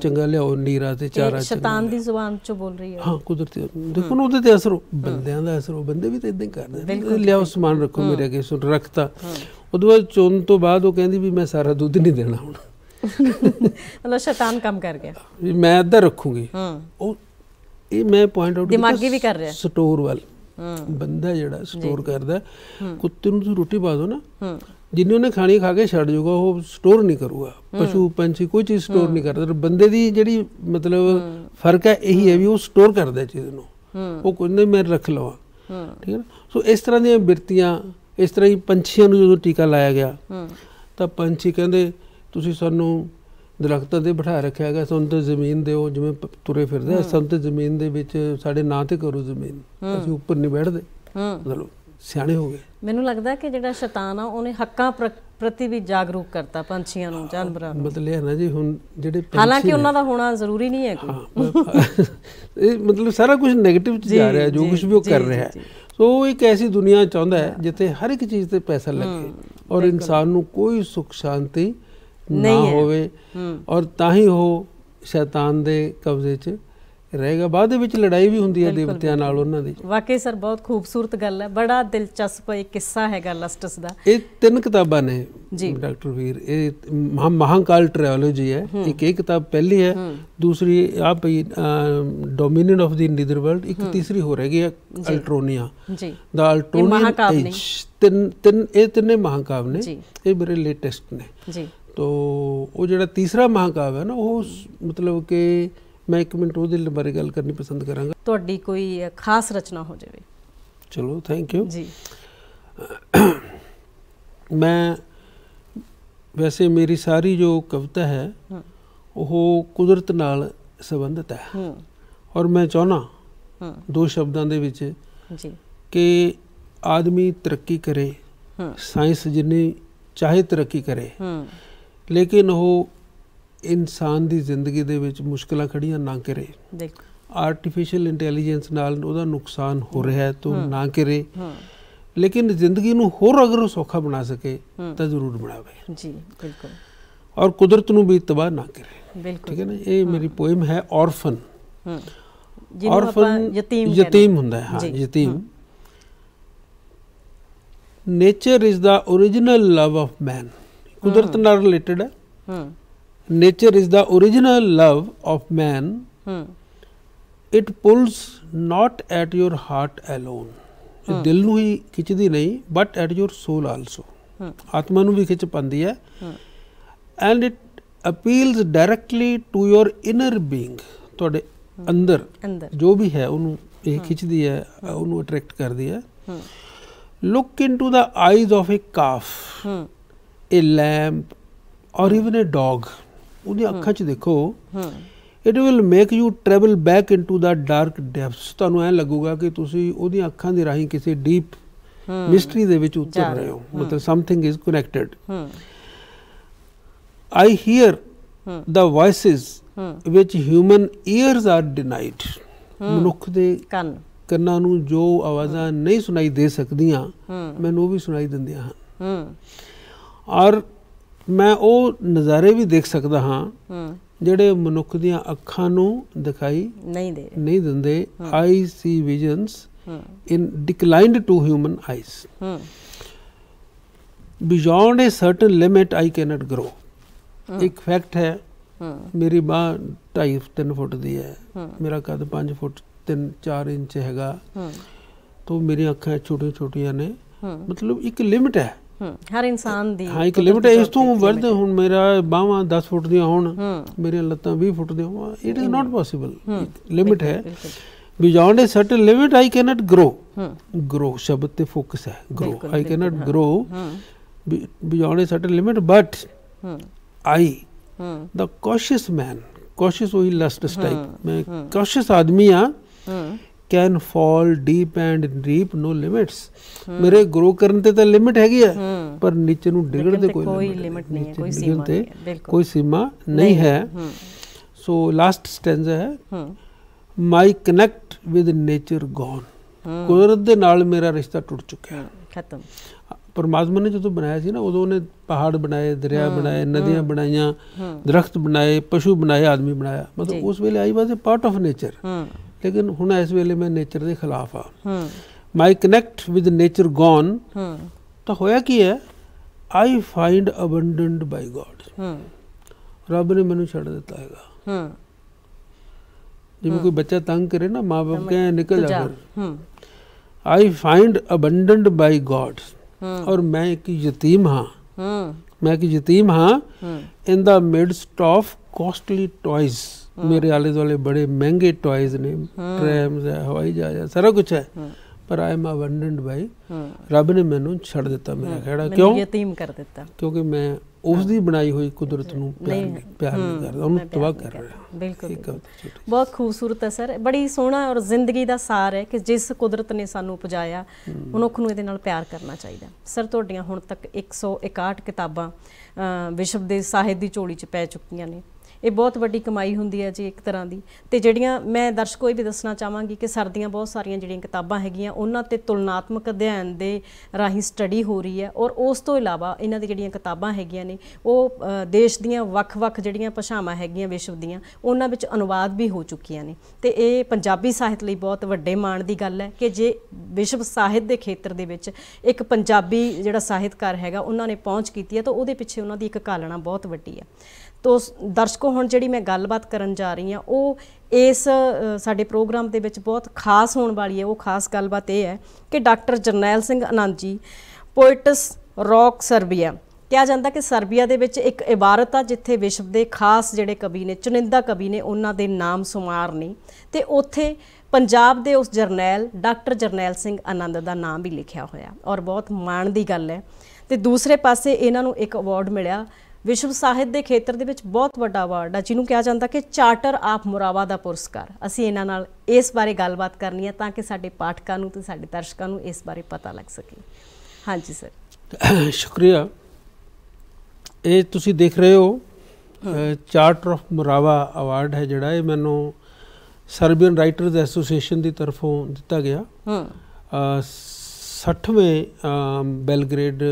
ਚੰਗਾ ਲਿਆਓ ਨੀਰਾ ਤੇ ਚਾਰਾ ਸ਼ੈਤਾਨ ਦੀ ਜ਼ੁਬਾਨ ਚ ਬੋਲ ਰਹੀ ਹੈ ਹਾਂ ਕੁਦਰਤੀ ਦੇਖੋ ਨਾ ਉਹਦੇ ਤੇ ਅਸਰ ਬੰਦਿਆਂ ਦਾ ਅਸਰ ਉਹ ਬੰਦੇ ਵੀ ਤਾਂ ਇਦਾਂ ਹੀ ਕਰਦੇ ਲਿਆਓ ਸਮਾਨ ਰੱਖੋ ਮੇਰੇ ਅੱਗੇ ਸੁਣ ਰੱਖਤਾ ਉਦੋਂ ਬਾਅਦ ਚੋਣ ਤੋਂ ਬਾਅਦ ਉਹ ਕਹਿੰਦੀ ਵੀ ਮੈਂ ਸਾਰਾ ਦੁੱਧ ਨਹੀਂ ਦੇਣਾ ਹੁਣ ਮਤਲਬ ਸ਼ੈਤਾਨ ਕੰਮ ਕਰ ਗਿਆ ਵੀ ਮੈਂ ਇੱਧਰ ਰੱਖੂਗੀ ਹਾਂ ਉਹ ਇਹ ਮੈਂ ਪੁਆਇੰਟ ਆਊਟ ਦਿਮਾਗੀ ਵੀ ਕਰ ਰਿਹਾ ਸਟੋਰ ਵਾਲ ਬੰਦਾ ਜਿਹੜਾ ਸਟੋਰ ਕਰਦਾ ਕੁੱਤੇ ਨੂੰ ਤੁਸੀਂ ਰੋਟੀ ਪਾ ਦਿਓ ਨਾ ਜਿੰਨੇ ਉਹਨੇ ਖਾਣੀ ਖਾ ਕੇ ਛੱਡ ਜਾਊਗਾ ਉਹ ਸਟੋਰ ਨਹੀਂ ਕਰੂਗਾ ਪਸ਼ੂ ਪੰਛੀ ਕੋਈ ਚੀਜ਼ ਸਟੋਰ ਨਹੀਂ ਕਰਦਾ ਬੰਦੇ ਦੀ ਜਿਹੜੀ ਮਤਲਬ ਫਰਕ ਹੈ ਇਹੀ ਹੈ ਵੀ ਉਹ ਸਟੋਰ ਕਰਦਾ ਚੀਜ਼ ਨੂੰ ਉਹ ਕਹਿੰਦੇ ਮੈਂ ਰੱਖ ਲਵਾਂ ਠੀਕ ਹੈ ਸੋ ਇਸ ਤਰ੍ਹਾਂ ਦੀਆਂ ਬਿਰਤੀਆਂ ਇਸ ਤਰ੍ਹਾਂ ਹੀ ਪੰਛੀਆਂ ਨੂੰ ਜਦੋਂ ਟੀਕਾ ਲਾਇਆ ਗਿਆ ਤਾਂ ਪੰਛੀ ਕਹਿੰਦੇ ਤੁਸੀਂ ਸਾਨੂੰ ਦਰਖਤਾਂ ਦੇ ਬਿਠਾ ਰੱਖਿਆ ਹੈਗਾ ਸੋਨ ਤੇ ਜ਼ਮੀਨ ਦਿਓ ਜਿਵੇਂ ਤੁਰੇ ਫਿਰਦੇ ਆ ਤੇ ਜ਼ਮੀਨ ਦੇ ਵਿੱਚ ਸਾਡੇ ਨਾਂ ਤੇ ਕਰੋ ਜ਼ਮੀਨ ਅਸੀਂ ਉੱਪਰ ਨਹੀਂ ਬੈਠਦੇ ਮਤਲਬ ਸਿਆਣੇ ਹੋ ਗਏ ਮੈਨੂੰ ਲੱਗਦਾ ਕਿ ਜਿਹੜਾ ਸ਼ੈਤਾਨ ਆ ਉਹਨੇ ਹੱਕਾਂ ਪ੍ਰਤੀ ਵੀ ਜਾਗਰੂਕ ਕਰਤਾ ਪੰਛੀਆਂ ਨੂੰ ਜਾਨਵਰਾਂ ਨੂੰ ਮਤਲਬ ਇਹ ਨਾ ਜੀ ਹੁਣ ਜਿਹੜੇ ਪੰਛੀ ਹਾਲਾਂਕਿ ਉਹਨਾਂ ਦਾ ਹੋਣਾ ਜ਼ਰੂਰੀ ਨਹੀਂ ਹੈ ਕੋਈ ਇਹ ਮਤਲਬ ਸਾਰਾ ਕੁਝ 네ਗੇਟਿਵ ਚ ਜਾ ਰਿਹਾ ਜੋ ਕੁਝ ਵੀ ਉਹ ਕਰ ਰਿਹਾ ਹੈ ਸੋ ਇੱਕ ਐਸੀ ਦੁਨੀਆ ਚਾਹੁੰਦਾ ਹੈ ਜਿੱਥੇ ਹਰ ਇੱਕ ਚੀਜ਼ ਤੇ ਪੈਸਾ ਲੱਗੇ ਔਰ ਇਨਸਾਨ ਨੂੰ ਕੋਈ ਸੁੱਖ ਸ਼ਾਂਤੀ ਨਾ ਹੋਵੇ ਔਰ ਤਾਂ ਹੀ ਉਹ ਸ਼ੈਤਾਨ ਦੇ ਕਬਜ਼ੇ 'ਚ ਰਹੇਗਾ ਬਾਅਦ ਵਿੱਚ ਲੜਾਈ ਵੀ ਹੁੰਦੀ ਹੈ ਦੇਵਤਿਆਂ ਨਾਲ ਉਹਨਾਂ ਦੀ ਵਾਕਈ ਸਰ ਬਹੁਤ ਖੂਬਸੂਰਤ ਗੱਲ ਹੈ ਬੜਾ ਦਿਲਚਸਪ ਇਹ ਕਿੱਸਾ ਹੈਗਾ ਲਸਟਸ ਦਾ ਇਹ ਤਿੰਨ ਕਿਤਾਬਾਂ ਨੇ ਜੀ ਡਾਕਟਰ ਵੀਰ ਇਹ ਮਹਾਕਾਲ ਟ੍ਰਾਇਲੋਜੀ ਹੈ ਇੱਕ ਇਹ ਕਿਤਾਬ ਪਹਿਲੀ ਹੈ ਦੂਸਰੀ ਆ ਭਈ dominant of the nether world ਇੱਕ ਤੀਸਰੀ ਹੋ ਰਹੀ ਹੈ ਅਲਟਰੋਨੀਆ ਜੀ ਦਾ ਅਲਟਰੋਨੀਆ ਤਿੰਨ ਤਿੰਨ ਇਹ ਤਿੰਨੇ ਮਹਾਕਾਵ ਨੇ ਇਹ ਮੇਰੇ ਲੇਟੈਸਟ ਨੇ ਜੀ ਤੋ ਉਹ ਜਿਹੜਾ ਤੀਸਰਾ ਮਹਾਕਾਵ ਹੈ ਨਾ ਉਹ ਮਤਲਬ ਕਿ ਮੈਂ ਇੱਕ ਮਿੰਟ ਉਹਦੇ ਬਾਰੇ ਗੱਲ ਕਰਨੀ ਪਸੰਦ ਕਰਾਂਗਾ ਤੁਹਾਡੀ ਕੋਈ ਖਾਸ ਰਚਨਾ ਹੋ ਜਾਵੇ ਚਲੋ ਥੈਂਕ ਯੂ ਜੀ ਮੈਂ ਵੈਸੇ ਮੇਰੀ ਸਾਰੀ ਜੋ ਕਵਿਤਾ ਹੈ ਉਹ ਕੁਦਰਤ ਨਾਲ ਸੰਬੰਧਿਤ ਹੈ ਔਰ ਮੈਂ ਚਾਹਨਾ ਦੋ ਸ਼ਬਦਾਂ ਦੇ ਵਿੱਚ ਜੀ ਕਿ ਆਦਮੀ ਤਰੱਕੀ ਕਰੇ ਸਾਇੰਸ ਜਿੰਨੀ ਚਾਹੇ ਤਰੱਕੀ ਕਰੇ ਲੇਕਿਨ ਉਹ ਇਨਸਾਨ ਦੀ ਜ਼ਿੰਦਗੀ ਦੇ ਵਿੱਚ ਮੁਸ਼ਕਲਾਂ ਖੜੀਆਂ ਨਾ ਕਰੇ ਬਿਲਕੁਲ ਆਰਟੀਫੀਸ਼ੀਅਲ ਇੰਟੈਲੀਜੈਂਸ ਨਾਲ ਉਹਦਾ ਨੁਕਸਾਨ ਹੋ ਰਿਹਾ ਹੈ ਤਾਂ ਨਾ ਕਰੇ ਲੇਕਿਨ ਜ਼ਿੰਦਗੀ ਨੂੰ ਹੋਰ ਅਗਰ ਸੌਖਾ ਬਣਾ ਸਕੇ ਤਾਂ ਜ਼ਰੂਰ ਬਣਾਵੇ ਜੀ ਬਿਲਕੁਲ ਔਰ ਕੁਦਰਤ ਨੂੰ ਵੀ ਤਬਾਹ ਨਾ ਕਰੇ ਬਿਲਕੁਲ ਠੀਕ ਹੈ ਨਾ ਇਹ ਮੇਰੀ ਪੋਇਮ ਹੈ ਔਰਫਨ ਔਰਫਨ ਯਤੀਮ ਯਤੀਮ ਹੁੰਦਾ ਹੈ ਹਾਂ ਯਤੀਮ nature is the the love of man man ਕੁਦਰਤ ਨਾਲ ਰਿਲੇਟਡ ਹੈ hmm nature is the origignal love of man hmm it pulls not at your heart alone ਦਿਲ ਨੂੰ ਹੀ ਖਿੱਚਦੀ ਨਹੀਂ but at soul also hmm ਆਤਮਾ ਨੂੰ ਵੀ ਖਿੱਚ ਪੰਦੀ ਹੈ and it appeals directly to your inner being ਤੁਹਾਡੇ ਅੰਦਰ ਜੋ ਵੀ ਹੈ ਉਹਨੂੰ ਇਹ ਖਿੱਚਦੀ ਹੈ ਉਹਨੂੰ ਅਟਰੈਕਟ ਕਰਦੀ ਹੈ look into the eyes of a calf ਇਹ lamp ਔਰ ਇਵਨ ਅ ਡੌਗ ਉਹਦੀ ਅੱਖਾਂ 'ਚ ਦੇਖੋ ਹਾਂ it will make you travel back into the dark depths ਤੁਹਾਨੂੰ ਐ ਲੱਗੂਗਾ ਕਿ ਤੁਸੀਂ ਉਹਦੀ ਅੱਖਾਂ ਦੇ ਰਾਹੀਂ ਕਿਸੇ ਡੀਪ ਮਿਸਟਰੀ ਦੇ ਵਿੱਚ ਉਤਰ ਰਹੇ ਹੋ ਮਤਲਬ something is connected I hear the voices which human ears are denied ਮਨੁੱਖ ਦੇ ਕੰਨ ਕੰਨਾਂ ਨੂੰ ਜੋ ਆਵਾਜ਼ਾਂ ਨਹੀਂ ਸੁਣਾਈ ਦੇ ਸਕਦੀਆਂ ਮੈਨੂੰ ਉਹ ਵੀ ਸੁਣਾਈ ਦਿੰਦੀਆਂ ਹਨ ਔਰ ਮੈਂ ਉਹ ਨਜ਼ਾਰੇ ਵੀ ਦੇਖ ਸਕਦਾ ਹਾਂ ਜਿਹੜੇ ਮਨੁੱਖ ਦੀਆਂ ਅੱਖਾਂ ਨੂੰ ਦਿਖਾਈ ਨਹੀਂ ਦੇ ਨਹੀਂ ਦਿੰਦੇ I see visions in declined to human hmm beyond a certain limit I cannot grow ਇੱਕ ਫੈਕਟ ਹੈ ਮੇਰੀ ਬਾਹ 2.5 3 ਫੁੱਟ ਦੀ ਹੈ ਮੇਰਾ ਕੱਦ 5 ਫੁੱਟ 3 4 ਇੰਚ ਹੈਗਾ ਤੋਂ ਮੇਰੀਆਂ ਅੱਖਾਂ ਛੋਟੀਆਂ ਛੋਟੀਆਂ ਨੇ ਮਤਲਬ ਇੱਕ ਲਿਮਟ ਹੈ ਹਰ ਇਨਸਾਨ ਦੀ ਹਾਂ ਇੱਕ ਲਿਮਟ ਹੈ ਇਸ ਤੋਂ ਵੱਧ ਹੁਣ ਮੇਰਾ ਬਾਹਾਂ 10 ਫੁੱਟ ਦੀਆਂ ਹੋਣ ਮੇਰੀਆਂ ਲੱਤਾਂ 20 ਫੁੱਟ ਦੀਆਂ ਹੋਣ it is not possible limit ਹੈ beyond a certain limit I cannot grow grow ਸ਼ਬਦ ਤੇ ਫੋਕਸ ਹੈ grow I cannot grow beyond a certain limit but I the cautious man ਉਹ ਹੀ ਲਸਟ ਸਟਾਈਪ ਮੈਂ ਕੌਸ਼ੀਅਸ ਆਦਮੀ ਆ can fall deep and reap no limits ਮੇਰੇ ਗਰੋ ਕਰਨ ਤੇ ਤਾਂ ਲਿਮਿਟ ਹੈਗੀ ਆ ਪਰ ਨੀਚੇ ਨੂੰ ਡਿਗਣ ਦੇ ਕੋਈ ਲਿਮਿਟ ਨਹੀਂ ਹੈ ਕੋਈ ਸੀਮਾ ਨਹੀਂ ਕੋਈ ਸੀਮਾ ਨਹੀਂ ਹੈ ਸੋ ਲਾਸਟ ਸਟੈਂਜਾ ਹੈ my connect with nature gone ਕੁਦਰਤ ਦੇ ਨਾਲ ਮੇਰਾ ਰਿਸ਼ਤਾ ਟੁੱਟ ਚੁੱਕਿਆ ਹੈ ਖਤਮ ਪਰਮਾਤਮਾ ਨੇ ਜਦੋਂ ਬਣਾਇਆ ਸੀ ਨਾ ਉਦੋਂ ਉਹਨੇ ਪਹਾੜ ਬਣਾਏ ਦਰਿਆ ਬਣਾਏ ਨਦੀਆਂ ਬਣਾਈਆਂ ਦਰਖਤ ਬਣਾਏ ਪਸ਼ੂ ਬਣਾਏ ਆਦਮੀ ਬਣਾਇਆ ਮਤਲਬ ਉਸ ਵੇਲੇ I was a part of nature ਲੇਕਿਨ ਹੁਣ ਇਸ ਵੇਲੇ ਮੈਂ ਨੇਚਰ ਦੇ ਖਿਲਾਫ ਆ hmm my connect with nature gone hmm ਤਾਂ ਹੋਇਆ ਕੀ ਹੈ I find abundant by God hmm ਰੱਬ ਨੇ ਮੈਨੂੰ ਛੱਡ ਦਿੱਤਾ ਹੈਗਾ ਹਮ ਜਿਵੇਂ ਕੋਈ ਬੱਚਾ ਤੰਗ ਕਰੇ ਨਾ ਮਾਪੇ ਕਹੇ ਨਿਕਲ ਜਾ hmm I find abundant by God hmm ਔਰ ਮੈਂ ਇੱਕ ਯਤੀਮ ਹਾਂ ਹਮ ਮੈਂ ਇੱਕ ਯਤੀਮ ਹਾਂ hmm in the midst of costly toys ਮੇਰੇ ਆਲੇ ਦੁਆਲੇ ਬੜੇ ਮਹਿੰਗੇ ਟੌਇਜ਼ ਨੇ ਟ੍ਰੈਮਸ ਹੈ ਹਵਾਈ ਜਹਾਜ਼ ਹੈ ਸਾਰਾ ਕੁਝ ਹੈ ਪਰ ਆਈ ਐਮ ਅਵੰਡੈਂਟ ਬਾਈ ਰੱਬ ਨੇ ਮੈਨੂੰ ਛੱਡ ਦਿੱਤਾ ਮੇਰਾ ਖੇੜਾ ਕਿਉਂ ਯਤੀਮ ਕਰ ਦਿੱਤਾ ਕਿਉਂਕਿ ਮੈਂ ਉਸ ਦੀ ਬਣਾਈ ਹੋਈ ਕੁਦਰਤ ਨੂੰ ਪਿਆਰ ਨਹੀਂ ਕਰਦਾ ਉਹਨੂੰ ਤਬਾਹ ਕਰ ਰਿਹਾ ਬਿਲਕੁਲ ਬਹੁਤ ਖੂਬਸੂਰਤ ਹੈ ਸਰ ਬੜੀ ਸੋਹਣਾ ਔਰ ਜ਼ਿੰਦਗੀ ਦਾ ਸਾਰ ਹੈ ਕਿ ਜਿਸ ਕੁਦਰਤ ਨੇ ਸਾਨੂੰ ਪਜਾਇਆ ਮਨੁੱਖ ਨੂੰ ਇਹਦੇ ਨਾਲ ਪਿਆਰ ਕਰਨਾ ਚਾਹੀਦਾ ਸਰ ਤੁਹਾਡੀਆਂ ਹੁਣ ਤੱਕ 161 ਕਿਤਾਬਾਂ ਵਿਸ਼ਵ ਦੇ ਸਾਹਿਤ ਦੀ ਝੋਲੀ 'ਚ ਪੈ ਚੁੱਕੀਆਂ ਨੇ ਇਹ ਬਹੁਤ ਵੱਡੀ ਕਮਾਈ ਹੁੰਦੀ ਹੈ ਜੀ ਇੱਕ ਤਰ੍ਹਾਂ ਦੀ ਤੇ ਜਿਹੜੀਆਂ ਮੈਂ ਦਰਸ਼ਕੋ ਇਹ ਵੀ ਦੱਸਣਾ ਚਾਹਾਂਗੀ ਕਿ ਸਰਦੀਆਂ ਬਹੁਤ ਸਾਰੀਆਂ ਜਿਹੜੀਆਂ ਕਿਤਾਬਾਂ ਹੈਗੀਆਂ ਉਹਨਾਂ ਤੇ ਤੁਲਨਾਤਮਕ ਅਧਿਐਨ ਦੇ ਰਾਹੀਂ ਸਟੱਡੀ ਹੋ ਰਹੀ ਹੈ ਔਰ ਉਸ ਤੋਂ ਇਲਾਵਾ ਇਹਨਾਂ ਦੀ ਜਿਹੜੀਆਂ ਕਿਤਾਬਾਂ ਹੈਗੀਆਂ ਨੇ ਉਹ ਦੇਸ਼ ਦੀਆਂ ਵੱਖ-ਵੱਖ ਜਿਹੜੀਆਂ ਭਾਸ਼ਾਵਾਂ ਹੈਗੀਆਂ ਵਿਸ਼ਵ ਦੀਆਂ ਉਹਨਾਂ ਵਿੱਚ ਅਨੁਵਾਦ ਵੀ ਹੋ ਚੁੱਕੀਆਂ ਨੇ ਤੇ ਇਹ ਪੰਜਾਬੀ ਸਾਹਿਤ ਲਈ ਬਹੁਤ ਵੱਡੇ ਮਾਣ ਦੀ ਗੱਲ ਹੈ ਕਿ ਜੇ ਵਿਸ਼ਵ ਸਾਹਿਤ ਦੇ ਖੇਤਰ ਦੇ ਵਿੱਚ ਇੱਕ ਪੰਜਾਬੀ ਜਿਹੜਾ ਸਾਹਿਤਕਾਰ ਹੈਗਾ ਉਹਨਾਂ ਨੇ ਪਹੁੰਚ ਕੀਤੀ ਹੈ ਤਾਂ ਉਹਦੇ ਪਿੱਛੇ ਉਹਨਾਂ ਦੀ ਇੱਕ ਕਾਲਣਾ ਬਹੁਤ ਵੱਡੀ ਹੈ ਤੋ ਦਰਸ਼ਕੋ ਹੁਣ ਜਿਹੜੀ ਮੈਂ ਗੱਲਬਾਤ ਕਰਨ ਜਾ ਰਹੀ ਹਾਂ ਉਹ ਇਸ ਸਾਡੇ ਪ੍ਰੋਗਰਾਮ ਦੇ ਵਿੱਚ ਬਹੁਤ ਖਾਸ ਹੋਣ ਵਾਲੀ ਹੈ ਉਹ ਖਾਸ ਗੱਲਬਾਤ ਇਹ ਹੈ ਕਿ ਡਾਕਟਰ ਜਰਨੈਲ ਸਿੰਘ ਆਨੰਦ ਜੀ ਪੋਇਟਸ ਰੌਕ ਸਰਬੀਆ ਕਿਹਾ ਜਾਂਦਾ ਕਿ ਸਰਬੀਆ ਦੇ ਵਿੱਚ ਇੱਕ ਇਬਾਰਤ ਆ ਜਿੱਥੇ ਵਿਸ਼ਵ ਦੇ ਖਾਸ ਜਿਹੜੇ ਕਵੀ ਨੇ ਚੁਣਿੰਦਾ ਕਵੀ ਨੇ ਉਹਨਾਂ ਦੇ ਨਾਮ ਸੁਮਾਰ ਨੇ ਤੇ ਉੱਥੇ ਪੰਜਾਬ ਦੇ ਉਸ ਜਰਨੈਲ ਡਾਕਟਰ ਜਰਨੈਲ ਸਿੰਘ ਆਨੰਦ ਦਾ ਨਾਮ ਵੀ ਲਿਖਿਆ ਹੋਇਆ ਔਰ ਬਹੁਤ ਮਾਣ ਦੀ ਗੱਲ ਹੈ ਤੇ ਦੂਸਰੇ ਪਾਸੇ ਇਹਨਾਂ ਨੂੰ ਇੱਕ ਅਵਾਰਡ ਮਿਲਿਆ ਵਿਸ਼ਵ ਸਾਹਿਤ ਦੇ ਖੇਤਰ ਦੇ ਵਿੱਚ ਬਹੁਤ ਵੱਡਾ ਅਵਾਰਡ ਆ ਜਿਹਨੂੰ ਕਿਹਾ ਜਾਂਦਾ ਕਿ ਚਾਰਟਰ ਆਫ ਮੁਰਾਵਾ ਦਾ ਪੁਰਸਕਾਰ ਅਸੀਂ ਇਹਨਾਂ ਨਾਲ ਇਸ ਬਾਰੇ ਗੱਲਬਾਤ ਕਰਨੀ ਹੈ ਤਾਂ ਕਿ ਸਾਡੇ ਪਾਠਕਾਂ ਨੂੰ ਤੇ ਸਾਡੇ ਦਰਸ਼ਕਾਂ ਨੂੰ ਇਸ ਬਾਰੇ ਪਤਾ ਲੱਗ ਸਕੇ ਹਾਂਜੀ ਸਰ [coughs] ਸ਼ੁਕਰੀਆ ਇਹ ਤੁਸੀਂ ਦੇਖ ਰਹੇ ਹੋ ਚਾਰਟਰ ਆਫ ਮੁਰਾਵਾ ਅਵਾਰਡ ਹੈ ਜਿਹੜਾ ਇਹ ਮੈਨੂੰ ਸਰਬੀਅਨ ਰਾਈਟਰਸ ਐਸੋਸੀਏਸ਼ਨ ਦੀ ਤਰਫੋਂ ਦਿੱਤਾ ਗਿਆ ਹਾਂ 60ਵੇਂ Belgrade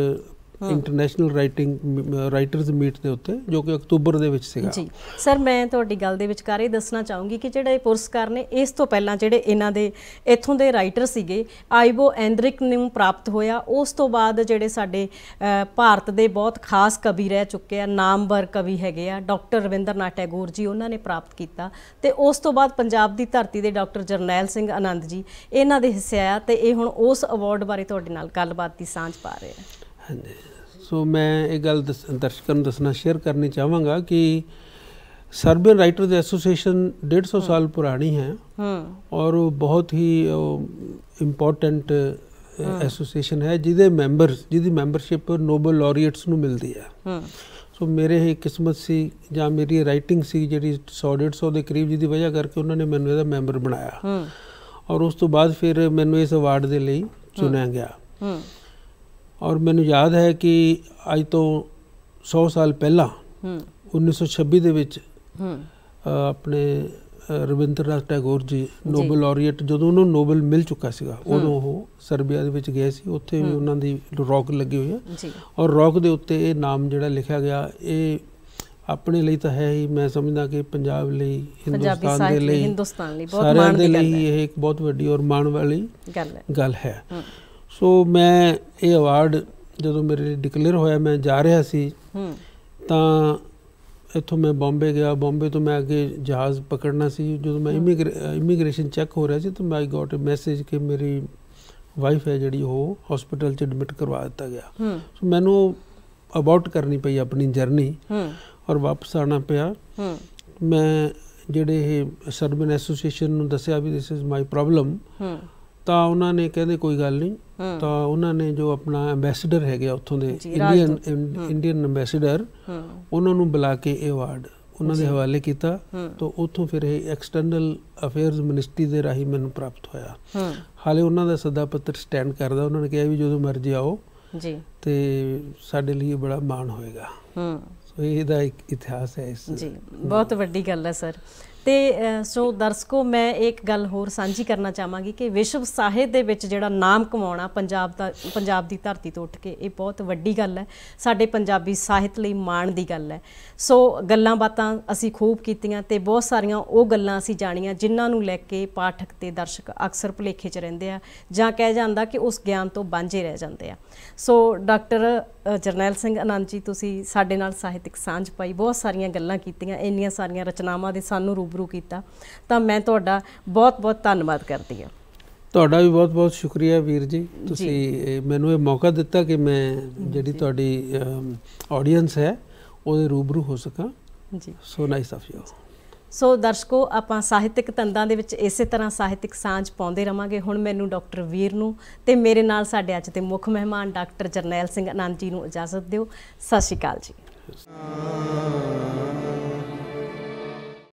international writing writers meet ਦੇ ਉੱਤੇ ਜੋ ਕਿ ਅਕਤੂਬਰ ਦੇ ਵਿੱਚ ਸੀਗਾ ਜੀ ਸਰ ਮੈਂ ਤੁਹਾਡੀ ਗੱਲ ਦੇ ਵਿਚਕਾਰ ਇਹ ਦੱਸਣਾ ਚਾਹੂੰਗੀ ਕਿ ਜਿਹੜਾ ਇਹ ਪੁਰਸਕਾਰ ਨੇ ਇਸ ਤੋਂ ਪਹਿਲਾਂ ਜਿਹੜੇ ਇਹਨਾਂ ਦੇ ਇੱਥੋਂ ਦੇ ਰਾਈਟਰ ਸੀਗੇ ਆਈਬੋ ਐਂਡ੍ਰਿਕ ਨੂੰ ਪ੍ਰਾਪਤ ਹੋਇਆ ਉਸ ਤੋਂ ਬਾਅਦ ਜਿਹੜੇ ਸਾਡੇ ਭਾਰਤ ਦੇ ਬਹੁਤ ਖਾਸ ਕਵੀ ਰਹਿ ਚੁੱਕੇ ਆ ਨਾਮਵਰ ਕਵੀ ਹੈਗੇ ਆ ਡਾਕਟਰ ਰਵਿੰਦਰਨਾਥ ਟੈਗੋਰ ਜੀ ਉਹਨਾਂ ਨੇ ਪ੍ਰਾਪਤ ਕੀਤਾ ਤੇ ਉਸ ਤੋਂ ਬਾਅਦ ਪੰਜਾਬ ਦੀ ਧਰਤੀ ਦੇ ਡਾਕਟਰ ਜਰਨੈਲ ਸਿੰਘ ਆਨੰਦ ਜੀ ਇਹਨਾਂ ਦੇ ਹਿੱਸੇ ਆ ਤੇ ਇਹ ਹੁਣ ਉਸ ਅਵਾਰਡ ਬਾਰੇ ਤੁਹਾਡੇ ਨਾਲ ਗੱਲਬਾਤ ਦੀ ਸਾਂਝ ਪਾ ਰਹੇ ਆ ਹਾਂਜੀ ਸੋ ਮੈਂ ਇਹ ਗੱਲ ਦਰਸ਼ਕਾਂ ਨੂੰ ਦੱਸਣਾ ਸ਼ੇਅਰ ਕਰਨੀ ਚਾਹਾਂਗਾ ਕਿ ਸਰਬੀਅਨ ਰਾਈਟਰਸ ਐਸੋਸੀਏਸ਼ਨ 150 ਸਾਲ ਪੁਰਾਣੀ ਹੈ ਹਾਂ ਔਰ ਉਹ ਬਹੁਤ ਹੀ ਇੰਪੋਰਟੈਂਟ ਐਸੋਸੀਏਸ਼ਨ ਹੈ ਜਿਹਦੇ ਮੈਂਬਰ ਜਿਹਦੀ ਮੈਂਬਰਸ਼ਿਪ ਨੋਬਲ ਲੌਰੀਏਟਸ ਨੂੰ ਮਿਲਦੀ ਹੈ ਹਾਂ ਸੋ ਮੇਰੇ ਇਹ ਕਿਸਮਤ ਸੀ ਜਾਂ ਮੇਰੀ ਰਾਈਟਿੰਗ ਸੀ ਜਿਹੜੀ 100 150 ਦੇ ਕਰੀਬ ਜਿਹਦੀ ਵਜ੍ਹਾ ਕਰਕੇ ਉਹਨਾਂ ਨੇ ਮੈਨੂੰ ਇਹਦਾ ਮੈਂਬਰ ਬਣਾਇਆ ਹਾਂ ਔਰ ਉਸ ਤੋਂ ਬਾਅਦ ਫਿਰ ਮੈਨੂੰ ਇਸ ਅਵਾਰਡ ਦੇ ਲਈ ਚੁਣਿਆ ਗਿਆ ਹਾਂ ਔਰ ਮੈਨੂੰ ਯਾਦ ਹੈ ਕਿ ਅੱਜ ਤੋਂ 100 ਸਾਲ ਪਹਿਲਾਂ 1926 ਦੇ ਵਿੱਚ ਆਪਣੇ ਰਵਿੰਦਰਨਾਥ ਟੈਗੋਰ ਜੀ ਨੋਬਲ ਲੌਰੀਏਟ ਜਦੋਂ ਉਹਨੂੰ ਨੋਬਲ ਮਿਲ ਚੁੱਕਾ ਸੀਗਾ ਉਦੋਂ ਉਹ ਸਰਬੀਆ ਦੇ ਵਿੱਚ ਗਏ ਸੀ ਉੱਥੇ ਵੀ ਉਹਨਾਂ ਦੀ ਰੌਕ ਲੱਗੀ ਹੋਈ ਹੈ ਔਰ ਰੌਕ ਦੇ ਉੱਤੇ ਇਹ ਨਾਮ ਜਿਹੜਾ ਲਿਖਿਆ ਗਿਆ ਇਹ ਆਪਣੇ ਲਈ ਤਾਂ ਹੈ ਹੀ ਮੈਂ ਸਮਝਦਾ ਕਿ ਪੰਜਾਬ ਲਈ ਹਿੰਦੁਸਤਾਨ ਦੇ ਲਈ ਹਿੰਦੁਸਤਾਨ ਲਈ ਬਹੁਤ ਮਾਣ ਦੀ ਗੱਲ ਹੈ ਇਹ ਇੱਕ ਬਹੁਤ ਵੱਡੀ ਔਰ ਮਾਣ ਵਾਲੀ ਗੱਲ ਹੈ ਸੋ ਮੈਂ ਇਹ ਅਵਾਰਡ ਜਦੋਂ ਮੇਰੇ ਡਿਕਲੇਅਰ ਹੋਇਆ ਮੈਂ ਜਾ ਰਿਹਾ ਸੀ ਤਾਂ ਇੱਥੋਂ ਮੈਂ ਬੰਬੇ ਗਿਆ ਬੰਬੇ ਤੋਂ ਮੈਂ ਅੱਗੇ ਜਹਾਜ਼ ਪਕੜਨਾ ਸੀ ਜਦੋਂ ਮੈਂ ਇਮੀਗ੍ਰੇਸ਼ਨ ਚੈੱਕ ਹੋ ਰਿਹਾ ਸੀ ਤਾਂ ਮੈਂ ਗਾਟ ਅ ਮੈਸੇਜ ਕਿ ਮੇਰੀ ਵਾਈਫ ਹੈ ਜਿਹੜੀ ਉਹ ਹਸਪੀਟਲ 'ਚ ਐਡਮਿਟ ਕਰਵਾ ਦਿੱਤਾ ਗਿਆ ਸੋ ਮੈਨੂੰ ਅਬਾਊਟ ਕਰਨੀ ਪਈ ਆਪਣੀ ਜਰਨੀ ਔਰ ਵਾਪਸ ਆਣਾ ਪਿਆ ਮੈਂ ਜਿਹੜੇ ਇਹ ਸਰਬਨ ਐਸੋਸੀਏਸ਼ਨ ਨੂੰ ਦੱਸਿਆ we this is my problem ਤਾਂ ਉਹਨਾਂ ਨੇ ਕਹਿੰਦੇ ਕੋਈ ਗੱਲ ਨਹੀਂ ਤਾਂ ਉਹਨਾਂ ਨੇ ਜੋ ਆਪਣਾ ਐਮਬੈਸਡਰ ਹੈਗਾ ਉੱਥੋਂ ਦੇ ਇੰਡੀਅਨ ਇੰਡੀਅਨ ਐਮਬੈਸਡਰ ਉਹਨਾਂ ਨੂੰ ਬੁਲਾ ਕੇ ਇਹ ਅਵਾਰਡ ਉਹਨਾਂ ਦੇ ਹਵਾਲੇ ਕੀਤਾ ਤਾਂ ਉੱਥੋਂ ਫਿਰ ਇਹ ਐਕਸਟਰਨਲ ਅਫੇਅਰਸ ਮਿਨਿਸਟਰੀ ਦੇ ਰਾਹੀਂ ਮੈਨੂੰ ਪ੍ਰਾਪਤ ਹੋਇਆ ਹਾਲੇ ਉਹਨਾਂ ਦਾ ਸੱਦਾ ਪੱਤਰ ਸਟੈਂਡ ਕਰਦਾ ਉਹਨਾਂ ਨੇ ਕਿਹਾ ਵੀ ਜਦੋਂ ਮਰਜ਼ੀ ਆਓ ਜੀ ਤੇ ਸਾਡੇ ਲਈ ਬੜਾ ਮਾਣ ਹੋਏਗਾ ਹੂੰ ਸੋ ਇਹਦਾ ਇੱਕ ਇਤਿਹਾਸ ਹੈ ਇਸ ਜੀ ਬਹੁਤ ਵੱਡੀ ਗੱਲ ਹੈ ਸਰ ਤੇ ਸੋ ਦਰਸ਼ਕੋ ਮੈਂ ਇੱਕ ਗੱਲ ਹੋਰ ਸਾਂਝੀ ਕਰਨਾ ਚਾਹਾਂਗੀ ਕਿ ਵਿਸ਼ਵ ਸਾਹਿਤ ਦੇ ਵਿੱਚ ਜਿਹੜਾ ਨਾਮ ਕਮਾਉਣਾ ਪੰਜਾਬ ਦਾ ਪੰਜਾਬ ਦੀ ਧਰਤੀ ਤੋਂ ਉੱਠ ਕੇ ਇਹ ਬਹੁਤ ਵੱਡੀ ਗੱਲ ਹੈ ਸਾਡੇ ਪੰਜਾਬੀ ਸਾਹਿਤ ਲਈ ਮਾਣ ਦੀ ਗੱਲ ਹੈ ਸੋ ਗੱਲਾਂ ਬਾਤਾਂ ਅਸੀਂ ਖੂਬ ਕੀਤੀਆਂ ਤੇ ਬਹੁਤ ਸਾਰੀਆਂ ਉਹ ਗੱਲਾਂ ਅਸੀਂ ਜਾਣੀਆਂ ਜਿਨ੍ਹਾਂ ਨੂੰ ਲੈ ਕੇ ਪਾਠਕ ਤੇ ਦਰਸ਼ਕ ਅਕਸਰ ਭੁਲੇਖੇ 'ਚ ਰਹਿੰਦੇ ਆ ਜਾਂ ਕਹਿ ਜਾਂਦਾ ਕਿ ਉਸ ਗਿਆਨ ਤੋਂ ਵਾਂਝੇ ਰਹਿ ਜਾਂਦੇ ਆ ਸੋ ਡਾਕਟਰ ਜਰਨੈਲ ਸਿੰਘ ਅਨੰਦ ਜੀ ਤੁਸੀਂ ਸਾਡੇ ਨਾਲ ਸਾਹਿਤਿਕ ਸਾਂਝ ਪਾਈ ਬਹੁਤ ਸਾਰੀਆਂ ਗੱਲਾਂ ਕੀਤੀਆਂ ਇੰਨੀਆਂ ਸਾਰੀਆਂ ਰਚਨਾਵਾਂ ਦੇ ਸਾਨੂੰ ਰੂਪ ਰੂਬਰੂ ਕੀਤਾ ਤਾਂ ਮੈਂ ਤੁਹਾਡਾ ਬਹੁਤ-ਬਹੁਤ ਧੰਨਵਾਦ ਕਰਦੀ ਹਾਂ ਤੁਹਾਡਾ ਵੀ ਬਹੁਤ-ਬਹੁਤ ਸ਼ੁਕਰੀਆ ਵੀਰ ਜੀ ਤੁਸੀਂ ਮੈਨੂੰ ਇਹ ਮੌਕਾ ਦਿੱਤਾ ਕਿ ਮੈਂ ਜਿਹੜੀ ਤੁਹਾਡੀ ਆਡੀਅנס ਹੈ ਉਹਦੇ ਰੂਬਰੂ ਹੋ ਸਕਾਂ ਜੀ so nice of you so ਦਰਸ਼ਕੋ ਆਪਾਂ ਸਾਹਿਤਿਕ ਤੰਦਾਂ ਦੇ ਵਿੱਚ ਇਸੇ ਤਰ੍ਹਾਂ ਸਾਹਿਤਿਕ ਸਾਂਝ ਪਾਉਂਦੇ ਰਵਾਂਗੇ ਹੁਣ ਮੈਨੂੰ ਡਾਕਟਰ ਵੀਰ ਨੂੰ ਤੇ ਮੇਰੇ ਨਾਲ ਸਾਡੇ ਅੱਜ ਦੇ ਮੁੱਖ ਮਹਿਮਾਨ ਡਾਕਟਰ ਜਰਨੈਲ ਸਿੰਘ ਅਨੰਦ ਜੀ ਨੂੰ ਇਜਾਜ਼ਤ ਦਿਓ ਸਤਿ ਸ਼੍ਰੀ ਅਕਾਲ ਜੀ